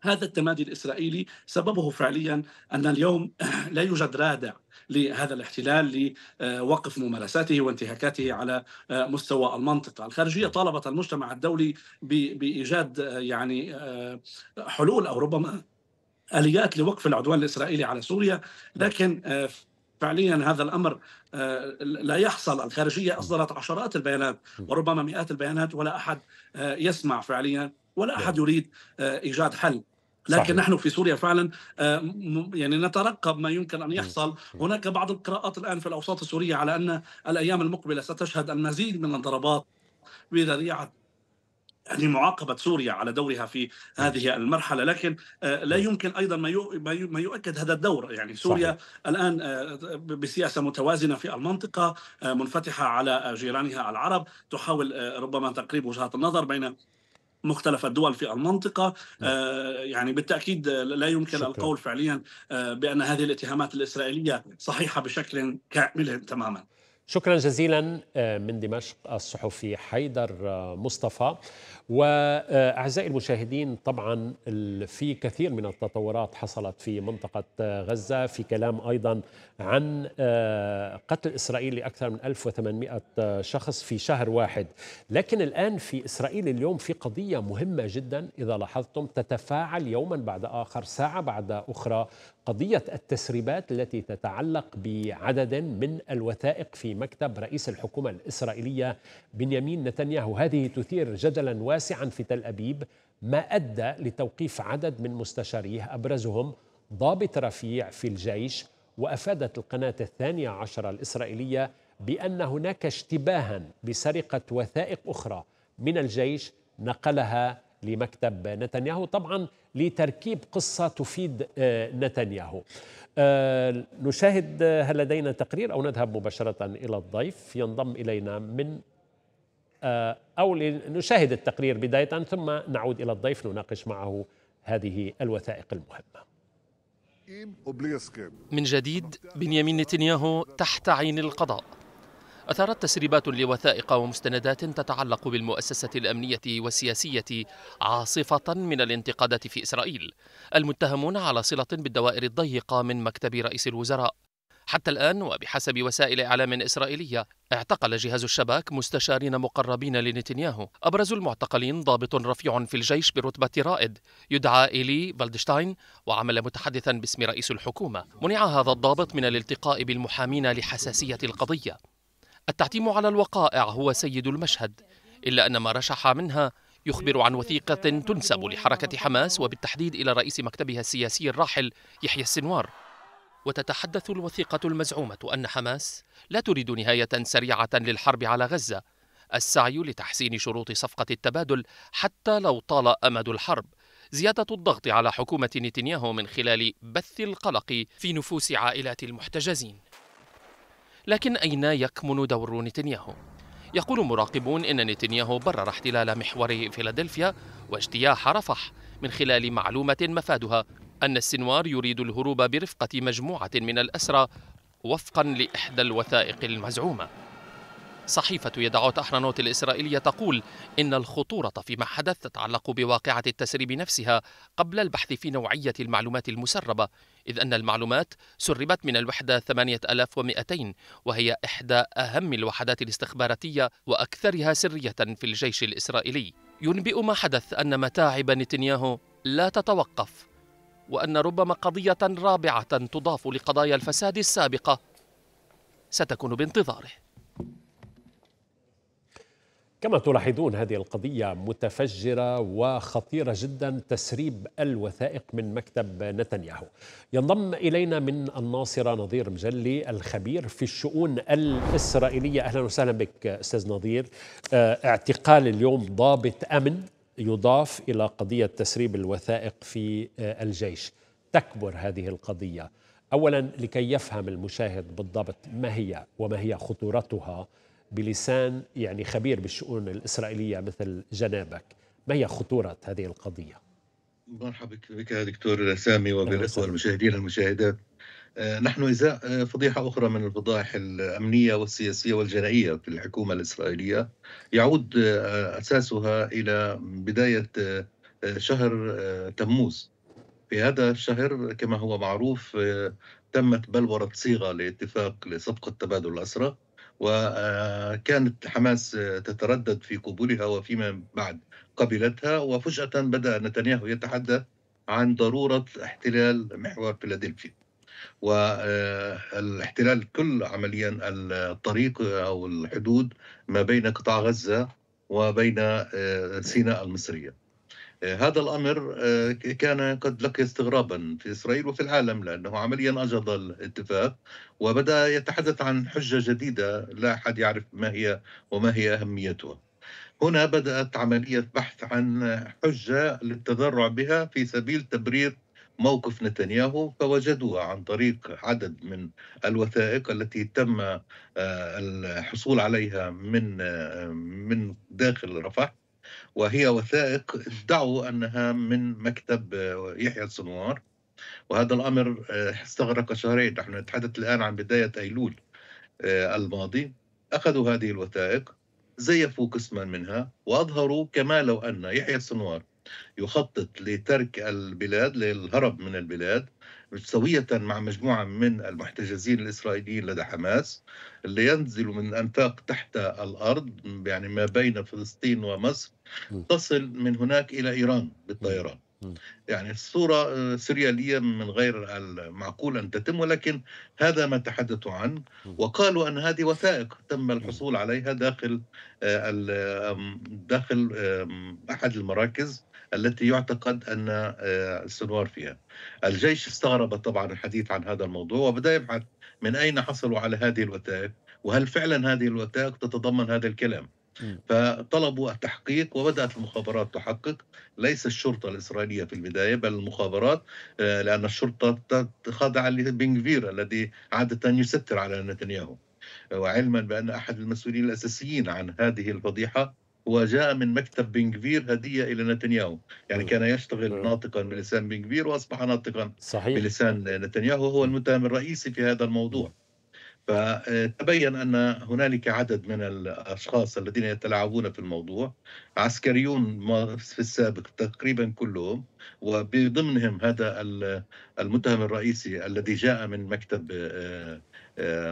هذا التمادي الاسرائيلي سببه فعليا ان اليوم لا يوجد رادع لهذا الاحتلال لوقف ممارساته وانتهاكاته على مستوى المنطقه، الخارجيه طالبت المجتمع الدولي بايجاد آه، يعني آه، حلول او ربما اليات لوقف العدوان الاسرائيلي على سوريا، لكن آه، فعليا هذا الامر لا يحصل الخارجيه اصدرت عشرات البيانات وربما مئات البيانات ولا احد يسمع فعليا ولا نعم. أحد يريد آه، إيجاد حل لكن صحيح. نحن في سوريا فعلا آه، يعني نترقب ما يمكن ان يحصل، هناك بعض القراءات الان في الاوساط السوريه على ان الايام المقبله ستشهد المزيد من الضربات بذريعه يعني معاقبة سوريا على دورها في هذه المرحلة لكن آه، لا يمكن أيضا ما يؤكد هذا الدور يعني سوريا صحيح. الآن بسياسة متوازنة في المنطقة منفتحة على جيرانها العرب تحاول ربما تقريب وجهات النظر بين مختلف الدول في المنطقة نعم. آه، يعني بالتأكيد لا يمكن شكرا. القول فعليا آه، بأن هذه الاتهامات الإسرائيلية صحيحة بشكل كامل تماما شكرا جزيلا آه، من دمشق الصحفي حيدر آه، مصطفى واعزائي المشاهدين طبعا في كثير من التطورات حصلت في منطقه آه، غزه في كلام ايضا عن قتل اسرائيل لاكثر من 1800 شخص في شهر واحد لكن الان في اسرائيل اليوم في قضيه مهمه جدا اذا لاحظتم تتفاعل يوما بعد اخر ساعه بعد اخرى قضية التسريبات التي تتعلق بعدد من الوثائق في مكتب رئيس الحكومة الإسرائيلية بنيامين نتنياهو هذه تثير جدلا واسعا في تل أبيب ما أدى لتوقيف عدد من مستشاريه أبرزهم ضابط رفيع في الجيش وأفادت القناة الثانية عشرة الإسرائيلية بأن هناك اشتباها بسرقة وثائق أخرى من الجيش نقلها لمكتب نتنياهو طبعا لتركيب قصة تفيد آه، نتنياهو آه، نشاهد آه، هل لدينا تقرير أو نذهب مباشرة إلى الضيف ينضم إلينا من أو نشاهد التقرير بداية ثم نعود إلى الضيف نناقش معه هذه الوثائق المهمة من جديد بنيامين نتنياهو تحت عين القضاء أثارت تسريبات لوثائق ومستندات تتعلق بالمؤسسة الأمنية والسياسية عاصفة من الانتقادات في إسرائيل المتهمون على صلة بالدوائر الضيقة من مكتب رئيس الوزراء حتى الآن وبحسب وسائل إعلام إسرائيلية اعتقل جهاز الشباك مستشارين مقربين لنتنياهو أبرز المعتقلين ضابط رفيع في الجيش برتبة رائد يدعى إيلي فالدشتاين وعمل متحدثا باسم رئيس الحكومة منع هذا الضابط من الالتقاء بالمحامين لحساسية القضية التعتيم على الوقائع هو سيد المشهد إلا أن ما رشح منها يخبر عن وثيقة تنسب لحركة حماس وبالتحديد إلى رئيس مكتبها السياسي الراحل يحيى السنوار وتتحدث الوثيقة المزعومة أن حماس لا تريد نهاية سريعة للحرب على غزة السعي لتحسين شروط صفقة التبادل حتى لو طال أمد الحرب زيادة الضغط على حكومة نتنياهو من خلال بث القلق في نفوس عائلات المحتجزين لكن أين يكمن دور نتنياهو؟ يقول مراقبون إن نتنياهو برر احتلال محور فيلادلفيا واجتياح رفح من خلال معلومة مفادها أن السنوار يريد الهروب برفقة مجموعة من الأسرى وفقا لإحدى الوثائق المزعومة صحيفة يدعوت أحرانوت الإسرائيلية تقول إن الخطورة فيما حدث تتعلق بواقعة التسريب نفسها قبل البحث في نوعية المعلومات المسربة إذ أن المعلومات سربت من الوحدة 8200 وهي إحدى أهم الوحدات الاستخباراتية وأكثرها سرية في الجيش الإسرائيلي ينبئ ما حدث أن متاعب نتنياهو لا تتوقف وأن ربما قضية رابعة تضاف لقضايا الفساد السابقة ستكون بانتظاره كما تلاحظون هذه القضية متفجرة وخطيرة جدا تسريب الوثائق من مكتب نتنياهو ينضم إلينا من الناصرة نظير مجلي الخبير في الشؤون الإسرائيلية أهلا وسهلا بك أستاذ نظير آه، اعتقال اليوم ضابط أمن يضاف إلى قضية تسريب الوثائق في آه، الجيش تكبر هذه القضية أولا لكي يفهم المشاهد بالضبط ما هي وما هي خطورتها بلسان يعني خبير بالشؤون الإسرائيلية مثل جنابك ما هي خطورة هذه القضية؟ مرحبا بك دكتور سامي وبالإخوة المشاهدين المشاهدات آه، نحن إزاء آه، فضيحة أخرى من الفضائح الأمنية والسياسية والجنائية في الحكومة الإسرائيلية يعود آه، أساسها إلى بداية شهر تموز في هذا الشهر كما هو معروف تمت بلورة صيغة لاتفاق لصفقة تبادل الأسرى وكانت حماس تتردد في قبولها وفيما بعد قبلتها وفجأة بدأ نتنياهو يتحدث عن ضرورة احتلال محور فيلادلفيا والاحتلال كل عمليا الطريق أو الحدود ما بين قطاع غزة وبين سيناء المصرية آه، هذا الامر آه، كان قد لقي استغرابا في اسرائيل وفي العالم لانه عمليا اجض الاتفاق وبدا يتحدث عن حجه جديده لا احد يعرف ما هي وما هي اهميتها. هنا بدات عمليه بحث عن حجه للتذرع بها في سبيل تبرير موقف نتنياهو فوجدوها عن طريق عدد من الوثائق التي تم آه، الحصول عليها من من داخل رفح وهي وثائق ادعوا أنها من مكتب آه، يحيى السنوار وهذا الأمر آه، استغرق شهرين نحن نتحدث الآن عن بداية أيلول آه، الماضي أخذوا هذه الوثائق زيفوا قسما منها وأظهروا كما لو أن يحيى السنوار يخطط لترك البلاد للهرب من البلاد سوية مع مجموعة من المحتجزين الإسرائيليين لدى حماس اللي ينزلوا من أنفاق تحت الأرض يعني ما بين فلسطين ومصر تصل من هناك إلى إيران بالطيران يعني الصورة آه، سريالية من غير المعقول أن تتم ولكن هذا ما تحدثوا عنه وقالوا أن هذه وثائق تم الحصول عليها داخل آه، داخل أحد المراكز التي يعتقد أن آه، السنوار فيها الجيش استغرب طبعا الحديث عن هذا الموضوع وبدأ يبحث من أين حصلوا على هذه الوثائق وهل فعلا هذه الوثائق تتضمن هذا الكلام فطلبوا التحقيق وبدات المخابرات تحقق ليس الشرطه الاسرائيليه في البدايه بل المخابرات آه، لان الشرطه خاضعه لبنغفير الذي عاده يستر على نتنياهو وعلما بان احد المسؤولين الاساسيين عن هذه الفضيحه وجاء من مكتب بنكفير هديه الى نتنياهو، يعني كان يشتغل ناطقا بلسان بنكفير واصبح ناطقا صحيح. بلسان نتنياهو هو المتهم الرئيسي في هذا الموضوع. فتبين ان هنالك عدد من الاشخاص الذين يتلاعبون في الموضوع عسكريون في السابق تقريبا كلهم وبضمنهم هذا المتهم الرئيسي الذي جاء من مكتب آه،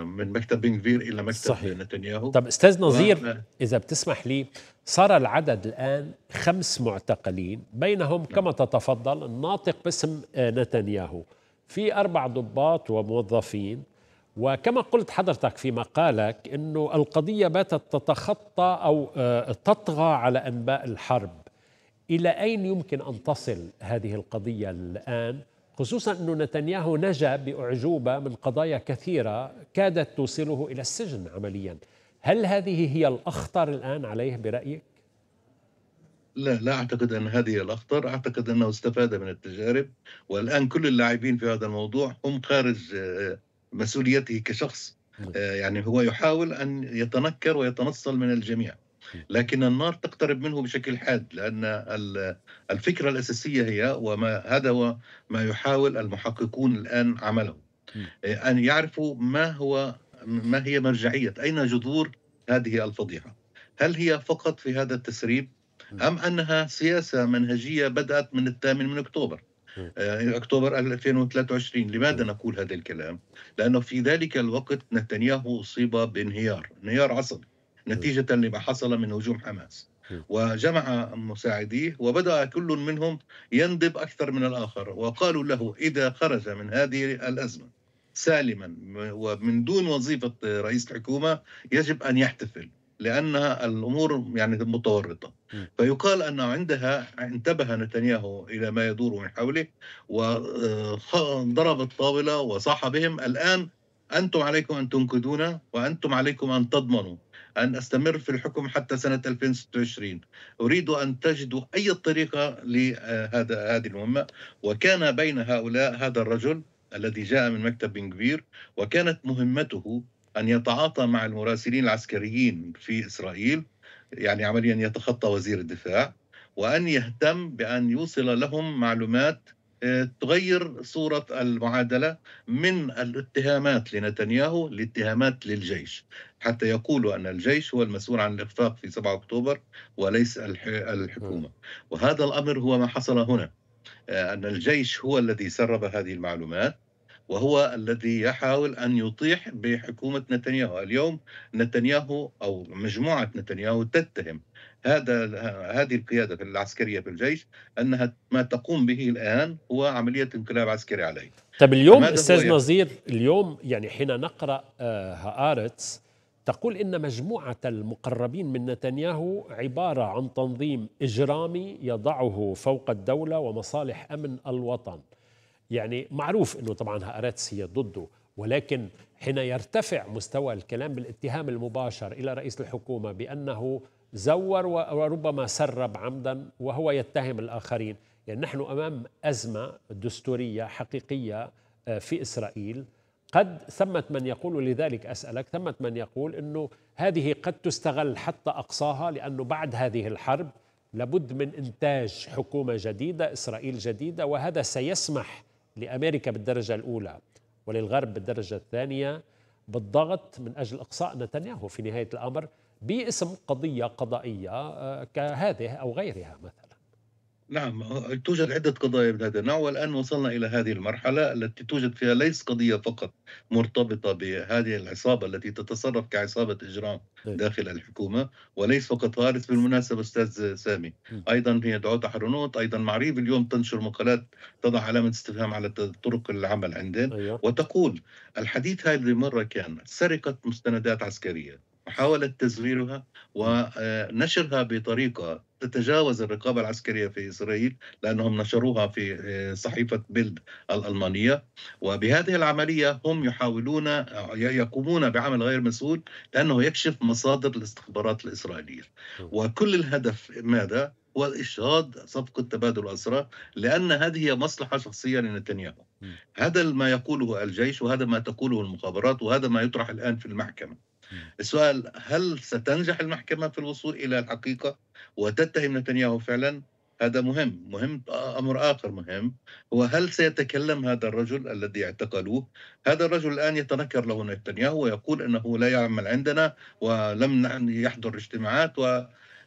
من مكتب بنغفير الى مكتب صحيح. نتنياهو طب استاذ نظير و... آه. اذا بتسمح لي صار العدد الان خمس معتقلين بينهم نعم. كما تتفضل الناطق باسم آه، نتنياهو في اربع ضباط وموظفين وكما قلت حضرتك في مقالك انه القضيه باتت تتخطى او آه، تطغى على انباء الحرب الى اين يمكن ان تصل هذه القضيه الان خصوصا أن نتنياهو نجا بأعجوبة من قضايا كثيرة كادت توصله إلى السجن عمليا هل هذه هي الأخطر الآن عليه برأيك؟ لا لا اعتقد ان هذه الاخطر اعتقد انه استفاد من التجارب والان كل اللاعبين في هذا الموضوع هم خارج آه، مسؤوليته كشخص نعم. آه، يعني هو يحاول ان يتنكر ويتنصل من الجميع لكن النار تقترب منه بشكل حاد لأن الفكرة الأساسية هي وما هذا هو ما يحاول المحققون الآن عمله إيه، أن يعرفوا ما هو ما هي مرجعية أين جذور هذه الفضيحة هل هي فقط في هذا التسريب أم أنها سياسة منهجية بدأت من الثامن من أكتوبر إيه، أكتوبر 2023 لماذا نقول هذا الكلام؟ لأنه في ذلك الوقت نتنياهو أصيب بانهيار انهيار عصبي نتيجة لما حصل من هجوم حماس وجمع مساعديه وبدأ كل منهم يندب أكثر من الآخر وقالوا له إذا خرج من هذه الأزمة سالما ومن دون وظيفة رئيس الحكومة يجب أن يحتفل لأنها الأمور يعني متورطة فيقال أن عندها انتبه نتنياهو إلى ما يدور من حوله وضرب الطاولة وصاح بهم الآن أنتم عليكم أن تنقذونا وأنتم عليكم أن تضمنوا أن أستمر في الحكم حتى سنة 2026 أريد أن تجدوا أي طريقة لهذا هذه المهمة وكان بين هؤلاء هذا الرجل الذي جاء من مكتب بن كبير وكانت مهمته أن يتعاطى مع المراسلين العسكريين في إسرائيل يعني عمليا يتخطى وزير الدفاع وأن يهتم بأن يوصل لهم معلومات آه، تغير صورة المعادلة من الاتهامات لنتنياهو لاتهامات للجيش حتى يقولوا أن الجيش هو المسؤول عن الإخفاق في 7 أكتوبر وليس الحكومة وهذا الأمر هو ما حصل هنا آه، أن الجيش هو الذي سرب هذه المعلومات وهو الذي يحاول ان يطيح بحكومه نتنياهو، اليوم نتنياهو او مجموعه نتنياهو تتهم هذا هذه القياده العسكريه في الجيش انها ما تقوم به الان هو عمليه انقلاب عسكري عليه. طب اليوم استاذ نظير اليوم يعني حين نقرا آه، هآرتس تقول إن مجموعة المقربين من نتنياهو عبارة عن تنظيم إجرامي يضعه فوق الدولة ومصالح أمن الوطن يعني معروف أنه طبعا هأرتس هي ضده ولكن حين يرتفع مستوى الكلام بالاتهام المباشر إلى رئيس الحكومة بأنه زور وربما سرب عمدا وهو يتهم الآخرين يعني نحن أمام أزمة دستورية حقيقية آه، في إسرائيل قد ثمة من يقول لذلك أسألك ثمة من يقول أنه هذه قد تستغل حتى أقصاها لأنه بعد هذه الحرب لابد من إنتاج حكومة جديدة إسرائيل جديدة وهذا سيسمح لأمريكا بالدرجة الأولى وللغرب بالدرجة الثانية بالضغط من أجل إقصاء نتنياهو في نهاية الأمر باسم قضية قضائية آه، كهذه أو غيرها مثلا نعم توجد عدة قضايا بهذا النوع والآن وصلنا إلى هذه المرحلة التي توجد فيها ليس قضية فقط مرتبطة بهذه العصابة التي تتصرف كعصابة إجرام إيه. داخل الحكومة وليس فقط فارس بالمناسبة أستاذ سامي إيه. أيضا هي دعوة حرنوت أيضا معريف اليوم تنشر مقالات تضع علامة استفهام على طرق العمل عندنا أيوه. وتقول الحديث هذه المرة كان سرقة مستندات عسكرية محاولة تزويرها ونشرها آه، بطريقة تتجاوز الرقابة العسكرية في إسرائيل لأنهم نشروها في آه، صحيفة بيلد الألمانية وبهذه العملية هم يحاولون آه، يقومون بعمل غير مسؤول لأنه يكشف مصادر الاستخبارات الإسرائيلية وكل الهدف ماذا؟ هو إشهاد صفقة تبادل الأسرى لأن هذه هي مصلحة شخصية لنتنياهو هذا ما يقوله الجيش وهذا ما تقوله المخابرات وهذا ما يطرح الآن في المحكمة السؤال هل ستنجح المحكمة في الوصول إلى الحقيقة وتتهم نتنياهو فعلا هذا مهم مهم أمر آخر مهم هو هل سيتكلم هذا الرجل الذي اعتقلوه هذا الرجل الآن يتنكر له نتنياهو ويقول أنه لا يعمل عندنا ولم يحضر اجتماعات و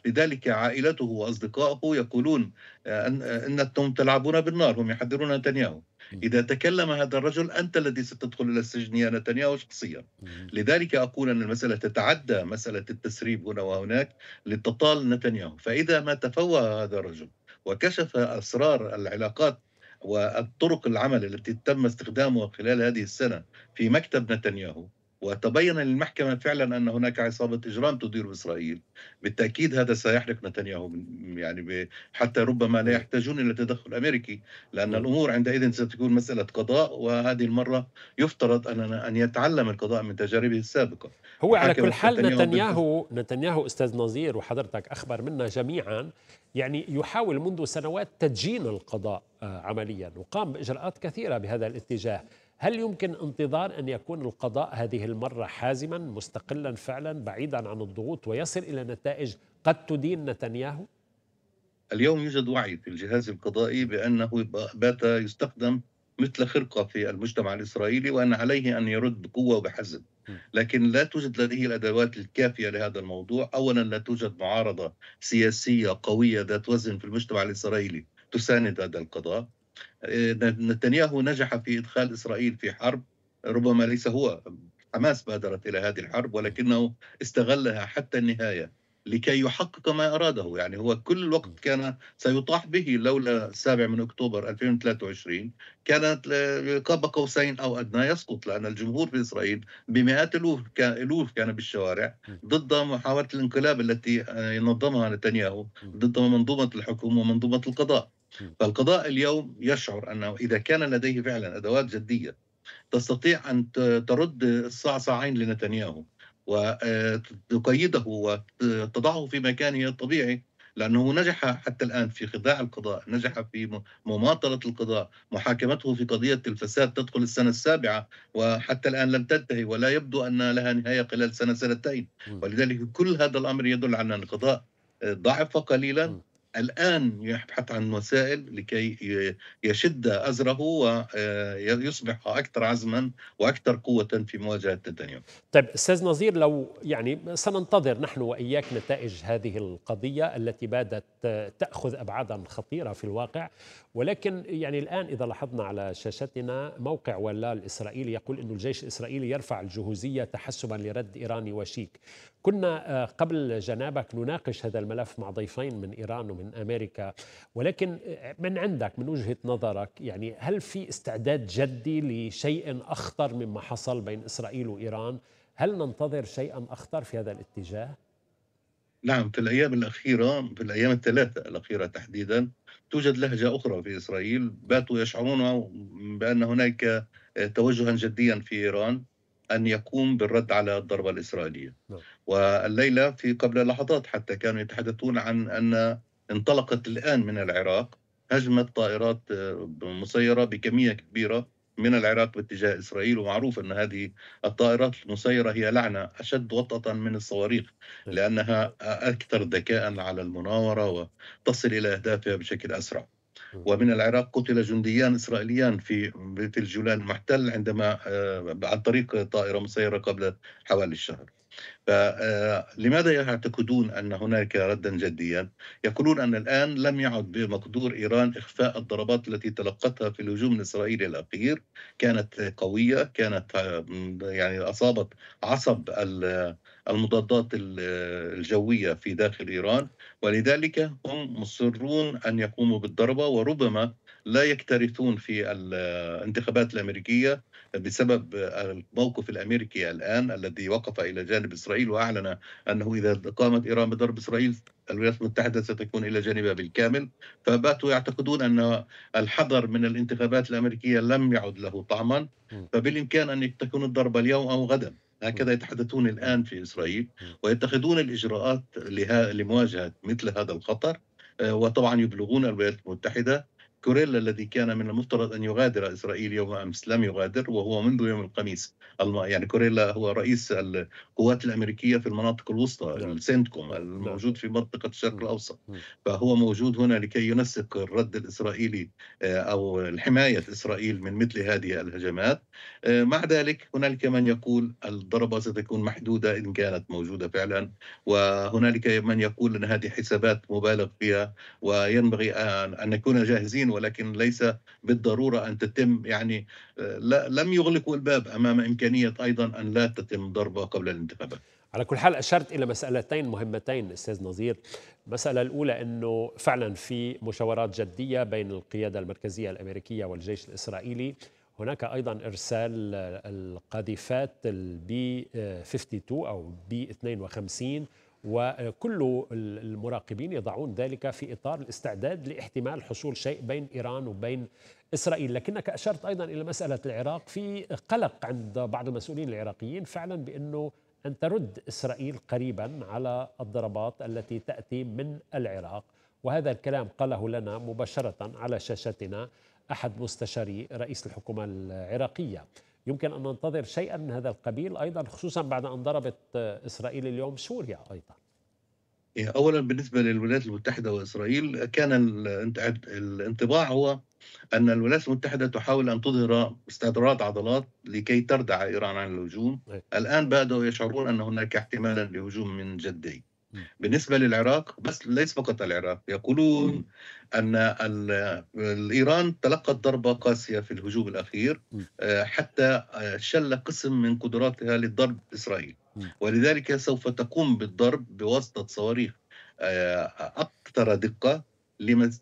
لذلك عائلته واصدقائه يقولون آه، أنتم آه، تلعبون بالنار هم يحذرون نتنياهو إذا تكلم هذا الرجل أنت الذي ستدخل إلى السجن يا نتنياهو شخصيا لذلك أقول أن المسألة تتعدى مسألة التسريب هنا وهناك لتطال نتنياهو فإذا ما تفوه هذا الرجل وكشف أسرار العلاقات والطرق العمل التي تم استخدامها خلال هذه السنة في مكتب نتنياهو وتبين للمحكمة فعلا أن هناك عصابة إجرام تدير إسرائيل بالتأكيد هذا سيحرق نتنياهو يعني حتى ربما لا يحتاجون إلى تدخل أمريكي لأن نعم. الأمور عندئذ ستكون مسألة قضاء وهذه المرة يفترض أن أن يتعلم القضاء من تجاربه السابقة هو على كل حال نتنياهو نتنياهو أستاذ نظير وحضرتك أخبر منا جميعا يعني يحاول منذ سنوات تدجين القضاء آه، عمليا وقام بإجراءات كثيرة بهذا الاتجاه هل يمكن انتظار أن يكون القضاء هذه المرة حازما مستقلا فعلا بعيدا عن الضغوط ويصل إلى نتائج قد تدين نتنياهو؟ اليوم يوجد وعي في الجهاز القضائي بأنه بات يستخدم مثل خرقة في المجتمع الإسرائيلي وأن عليه أن يرد بقوة وبحزم لكن لا توجد لديه الأدوات الكافية لهذا الموضوع أولا لا توجد معارضة سياسية قوية ذات وزن في المجتمع الإسرائيلي تساند هذا القضاء نتنياهو نجح في إدخال إسرائيل في حرب ربما ليس هو حماس بادرت إلى هذه الحرب ولكنه استغلها حتى النهاية لكي يحقق ما أراده يعني هو كل الوقت كان سيطاح به لولا السابع من أكتوبر 2023 كانت قاب قوسين أو أدنى يسقط لأن الجمهور في إسرائيل بمئات الألوف كان بالشوارع ضد محاولة الانقلاب التي آه، نظمها نتنياهو ضد منظومة الحكم ومنظومة القضاء فالقضاء اليوم يشعر أنه إذا كان لديه فعلا أدوات جدية تستطيع أن ترد الصعصعين لنتنياهو وتقيده آه، وتضعه في مكانه الطبيعي لأنه نجح حتى الآن في خداع القضاء نجح في مماطلة القضاء محاكمته في قضية الفساد تدخل السنة السابعة وحتى الآن لم تنتهي ولا يبدو أن لها نهاية خلال سنة سنتين ولذلك كل هذا الأمر يدل على أن القضاء آه، ضعف قليلا الآن يبحث عن وسائل لكي يشد أزره ويصبح آه، أكثر عزما وأكثر قوة في مواجهة نتنياهو طيب أستاذ نظير لو يعني سننتظر نحن وإياك نتائج هذه القضية التي بدأت تأخذ أبعادا خطيرة في الواقع ولكن يعني الآن إذا لاحظنا على شاشتنا موقع ولا الإسرائيلي يقول أن الجيش الإسرائيلي يرفع الجهوزية تحسبا لرد إيراني وشيك كنا آه، قبل جنابك نناقش هذا الملف مع ضيفين من ايران ومن امريكا ولكن آه، من عندك من وجهه نظرك يعني هل في استعداد جدي لشيء اخطر مما حصل بين اسرائيل وايران؟ هل ننتظر شيئا اخطر في هذا الاتجاه؟ نعم في الايام الاخيره في الايام الثلاثه الاخيره تحديدا توجد لهجه اخرى في اسرائيل باتوا يشعرون بان هناك آه، توجها جديا في ايران ان يقوم بالرد على الضربه الاسرائيليه. نعم. والليلة في قبل لحظات حتى كانوا يتحدثون عن أن انطلقت الآن من العراق هجمة طائرات آه، مسيرة بكمية كبيرة من العراق باتجاه إسرائيل ومعروف أن هذه الطائرات المسيرة هي لعنة أشد وطأة من الصواريخ نعم. لأنها أكثر ذكاء على المناورة وتصل إلى أهدافها بشكل أسرع نعم. ومن العراق قتل جنديان اسرائيليان في في الجولان المحتل عندما آه، عن طريق طائره مسيره قبل حوالي الشهر فلماذا يعتقدون ان هناك ردا جديا؟ يقولون ان الان لم يعد بمقدور ايران اخفاء الضربات التي تلقتها في الهجوم الاسرائيلي الاخير، كانت قويه، كانت يعني اصابت عصب المضادات الجويه في داخل ايران، ولذلك هم مصرون ان يقوموا بالضربه وربما لا يكترثون في الانتخابات الامريكيه بسبب الموقف الامريكي الان الذي وقف الى جانب اسرائيل واعلن انه اذا قامت ايران بضرب اسرائيل الولايات المتحده ستكون الى جانبها بالكامل فباتوا يعتقدون ان الحذر من الانتخابات الامريكيه لم يعد له طعما فبالامكان ان تكون الضربه اليوم او غدا هكذا يتحدثون الان في اسرائيل ويتخذون الاجراءات لمواجهه مثل هذا الخطر آه، وطبعا يبلغون الولايات المتحده كوريلا الذي كان من المفترض أن يغادر إسرائيل يوم أمس لم يغادر وهو منذ يوم الخميس يعني كوريلا هو رئيس القوات الأمريكية في المناطق الوسطى نعم. السنتكوم نعم. الموجود في منطقة الشرق نعم. الأوسط فهو موجود هنا لكي ينسق الرد الإسرائيلي آه، أو حماية إسرائيل من مثل هذه الهجمات آه، مع ذلك هنالك من يقول الضربة ستكون محدودة إن كانت موجودة فعلا وهنالك من يقول أن هذه حسابات مبالغ فيها وينبغي أن نكون جاهزين الحين ولكن ليس بالضروره ان تتم يعني آه، لم يغلقوا الباب امام امكانيه ايضا ان لا تتم ضربه قبل الانتخابات. على كل حال اشرت الى مسالتين مهمتين استاذ نظير، المساله الاولى انه فعلا في مشاورات جديه بين القياده المركزيه الامريكيه والجيش الاسرائيلي هناك ايضا ارسال القاذفات البي 52 او بي 52 وكل المراقبين يضعون ذلك في اطار الاستعداد لاحتمال حصول شيء بين ايران وبين اسرائيل، لكنك اشرت ايضا الى مساله العراق في قلق عند بعض المسؤولين العراقيين فعلا بانه ان ترد اسرائيل قريبا على الضربات التي تاتي من العراق، وهذا الكلام قاله لنا مباشره على شاشتنا احد مستشاري رئيس الحكومه العراقيه. يمكن أن ننتظر شيئا من هذا القبيل أيضا خصوصا بعد أن ضربت آه، إسرائيل اليوم سوريا أيضا إيه، أولا بالنسبة للولايات المتحدة وإسرائيل كان الانطباع هو أن الولايات المتحدة تحاول أن تظهر استعدادات عضلات لكي تردع إيران عن الهجوم نعم. الآن بدأوا يشعرون أن هناك احتمالا لهجوم من جدي بالنسبة للعراق بس ليس فقط العراق يقولون أن إيران تلقت ضربة قاسية في الهجوم الأخير آه، حتى آه، شل قسم من قدراتها للضرب إسرائيل ولذلك سوف تقوم بالضرب بواسطة صواريخ آه، أكثر دقة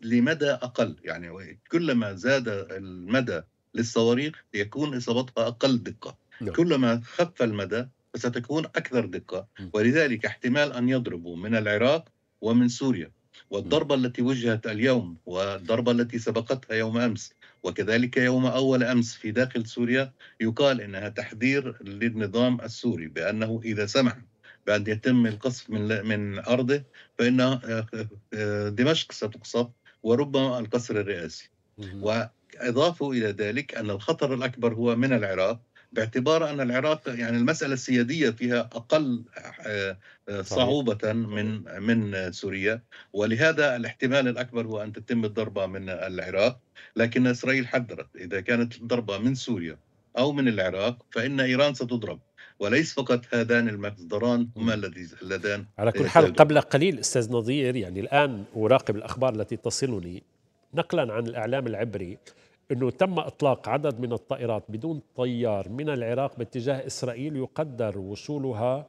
لمدى أقل يعني كلما زاد المدى للصواريخ يكون إصابتها أقل دقة نعم. كلما خف المدى فستكون أكثر دقة ولذلك احتمال أن يضربوا من العراق ومن سوريا والضربة التي وجهت اليوم والضربة التي سبقتها يوم أمس وكذلك يوم أول أمس في داخل سوريا يقال إنها تحذير للنظام السوري بأنه إذا سمح بأن يتم القصف من من أرضه فإن آه، آه، آه، دمشق ستقصف وربما القصر الرئاسي وأضافوا إلى ذلك أن الخطر الأكبر هو من العراق باعتبار أن العراق يعني المسألة السيادية فيها أقل آه، آه، صعوبة من من سوريا ولهذا الاحتمال الأكبر هو أن تتم الضربة من العراق لكن إسرائيل حذرت إذا كانت الضربة من سوريا أو من العراق فإن إيران ستضرب وليس فقط هذان المصدران هما اللذان على كل آه، حال قبل قليل استاذ نظير يعني الان اراقب الاخبار التي تصلني نقلا عن الاعلام العبري أنه تم إطلاق عدد من الطائرات بدون طيار من العراق باتجاه إسرائيل يقدر وصولها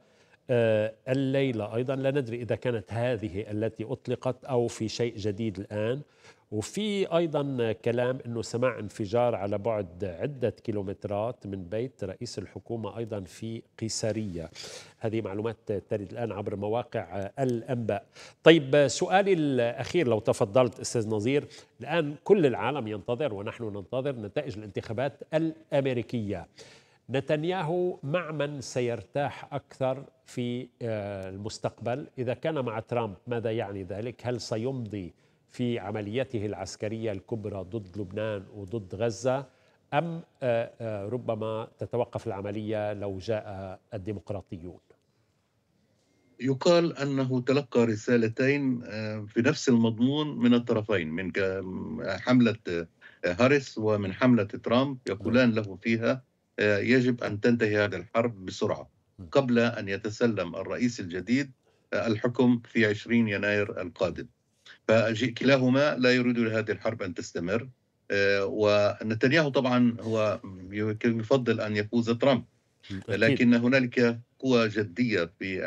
آه، الليلة أيضا لا ندري إذا كانت هذه التي أطلقت أو في شيء جديد الآن وفي ايضا كلام انه سمع انفجار على بعد عده كيلومترات من بيت رئيس الحكومه ايضا في قيساريه هذه معلومات ترد الان عبر مواقع الانباء طيب سؤالي الاخير لو تفضلت استاذ نظير الان كل العالم ينتظر ونحن ننتظر نتائج الانتخابات الامريكيه نتنياهو مع من سيرتاح اكثر في المستقبل اذا كان مع ترامب ماذا يعني ذلك هل سيمضي في عمليته العسكرية الكبرى ضد لبنان وضد غزة أم آه، آه، ربما تتوقف العملية لو جاء الديمقراطيون يقال أنه تلقى رسالتين آه، في نفس المضمون من الطرفين من حملة هاريس ومن حملة ترامب يقولان له فيها يجب أن تنتهي هذه الحرب بسرعة قبل أن يتسلم الرئيس الجديد الحكم في 20 يناير القادم فكلاهما لا يريد لهذه الحرب ان تستمر آه، ونتنياهو طبعا هو يفضل ان يفوز ترامب لكن هنالك قوى جدية في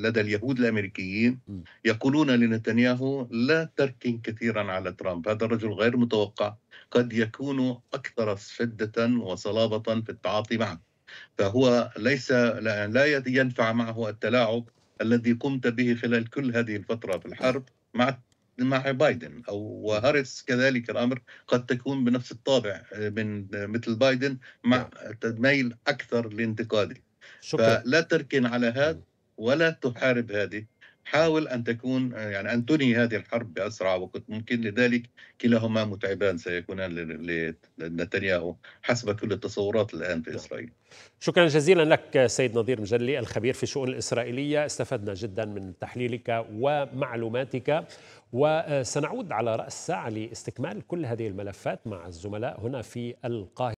لدى اليهود الأمريكيين يقولون لنتنياهو لا تركن كثيرا على ترامب هذا الرجل غير متوقع قد يكون أكثر شدة وصلابة في التعاطي معه فهو ليس لا ينفع معه التلاعب الذي قمت به خلال كل هذه الفترة في الحرب مع مع بايدن أو وهاريس كذلك الأمر قد تكون بنفس الطابع آه، من آه، مثل بايدن مع نعم. تميل أكثر لانتقاده شكرا. فلا تركن على هذا ولا تحارب هذه حاول أن تكون آه، يعني أن تنهي هذه الحرب بأسرع وقت ممكن لذلك كلاهما متعبان سيكونان لنتنياهو حسب كل التصورات الآن في نعم. إسرائيل شكرا جزيلا لك سيد نظير مجلي الخبير في الشؤون الإسرائيلية استفدنا جدا من تحليلك ومعلوماتك وسنعود على رأس الساعة لاستكمال كل هذه الملفات مع الزملاء هنا في القاهرة